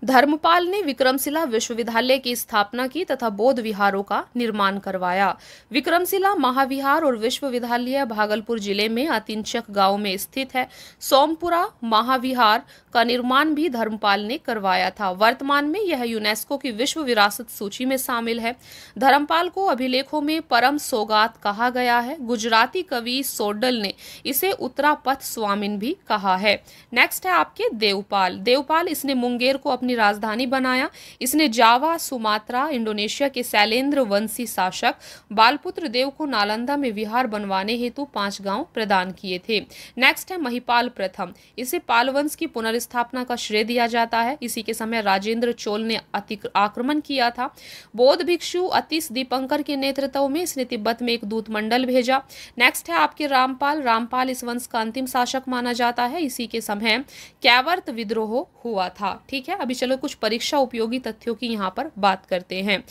Speaker 1: धर्मपाल ने विक्रमशिला विश्वविद्यालय की स्थापना की तथा बोध विहारों का निर्माण करवाया विक्रमशिला महाविहार और विश्वविद्यालय भागलपुर जिले में अतिनचक गांव में स्थित है सोमपुरा महाविहार का निर्माण भी धर्मपाल ने करवाया था वर्तमान में यह यूनेस्को की विश्व विरासत सूची में शामिल है धर्मपाल को अभिलेखों में परम सौगात कहा गया है गुजराती कवि सोडल ने इसे उत्तरापथ स्वामिन भी कहा है नेक्स्ट है आपके देवपाल देवपाल इसने मुंगेर को अपने अपनी राजधानी बनाया इसने जावा सुमात्रा इंडोनेशिया के शैलेंद्र वंशी शासक बालपुत्र देव को नालंदा में विहार बनवाने हेतु पांच गांव प्रदान किए थे नेक्स्ट है महिपाल प्रथम इसे पालवंश की पुनर्स्थापना का श्रेय दिया जाता है इसी के समय राजेंद्र चोल ने आक्रमण किया था बौद्ध भिक्षु अतिश दीपंकर के नेतृत्व में इसने तिब्बत में एक दूत मंडल भेजा नेक्स्ट है आपके रामपाल रामपाल इस वंश का अंतिम शासक माना जाता है इसी के समय कैवर्त विद्रोह हुआ था ठीक है अभी चलो कुछ परीक्षा उपयोगी तथ्यों की यहाँ पर बात करते हैं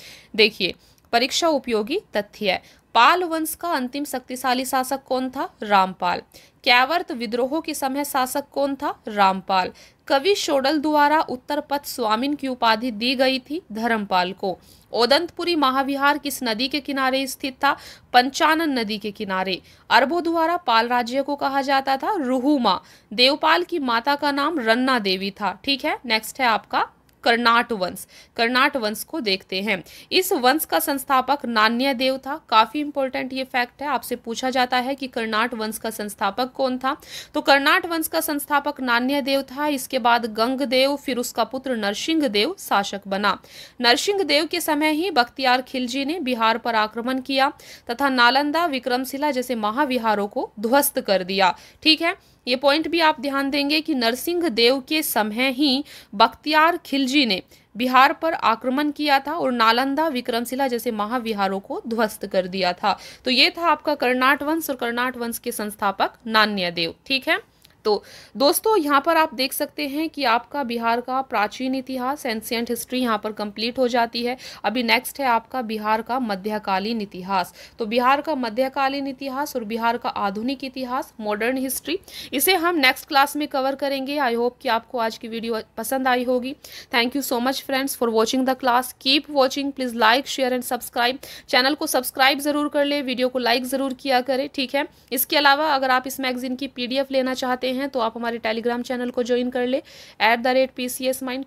Speaker 1: देखिए परीक्षा उपयोगी तथ्य पाल वंश का अंतिम शक्तिशाली शासक कौन था रामपाल क्यावर्त विद्रोह के समय शासक कौन था रामपाल कवि शोडल द्वारा उत्तर पथ स्वामिन की उपाधि दी गई थी धर्मपाल को ओदंतपुरी महाविहार किस नदी के किनारे स्थित था पंचानन नदी के किनारे अरबों द्वारा पाल राज्य को कहा जाता था रुहुमा देवपाल की माता का नाम रन्ना देवी था ठीक है नेक्स्ट है आपका कर्नाट वंश कर्नाट वंश को देखते हैं इस वंश का संस्थापक नान्य देव था काफ़ी इंपॉर्टेंट ये फैक्ट है आपसे पूछा जाता है कि कर्नाट वंश का संस्थापक कौन था तो कर्नाट वंश का संस्थापक नान्य देव था इसके बाद गंग देव फिर उसका पुत्र नरसिंह देव शासक बना नरसिंह देव के समय ही बख्तियार खिलजी ने बिहार पर आक्रमण किया तथा नालंदा विक्रमशिला जैसे महाविहारों को ध्वस्त कर दिया ठीक है ये पॉइंट भी आप ध्यान देंगे कि नरसिंह देव के समय ही बख्तियार खिलजी ने बिहार पर आक्रमण किया था और नालंदा विक्रमशिला जैसे महाविहारों को ध्वस्त कर दिया था तो ये था आपका कर्नाट वंश और कर्नाट वंश के संस्थापक नान्य देव ठीक है तो दोस्तों यहाँ पर आप देख सकते हैं कि आपका बिहार का प्राचीन इतिहास एंसियंट हिस्ट्री यहाँ पर कंप्लीट हो जाती है अभी नेक्स्ट है आपका बिहार का मध्यकालीन इतिहास तो बिहार का मध्यकालीन इतिहास और बिहार का आधुनिक इतिहास मॉडर्न हिस्ट्री इसे हम नेक्स्ट क्लास में कवर करेंगे आई होप कि आपको आज की वीडियो पसंद आई होगी thank you so much friends for watching the class keep watching please like share and subscribe channel को सब्सक्राइब ज़रूर कर ले वीडियो को लाइक ज़रूर किया करें ठीक है इसके अलावा अगर आप इस मैगजीन की पीडीएफ लेना चाहते हैं हैं तो आप हमारे टेलीग्राम चैनल को ज्वाइन कर ले at the rate P C S mind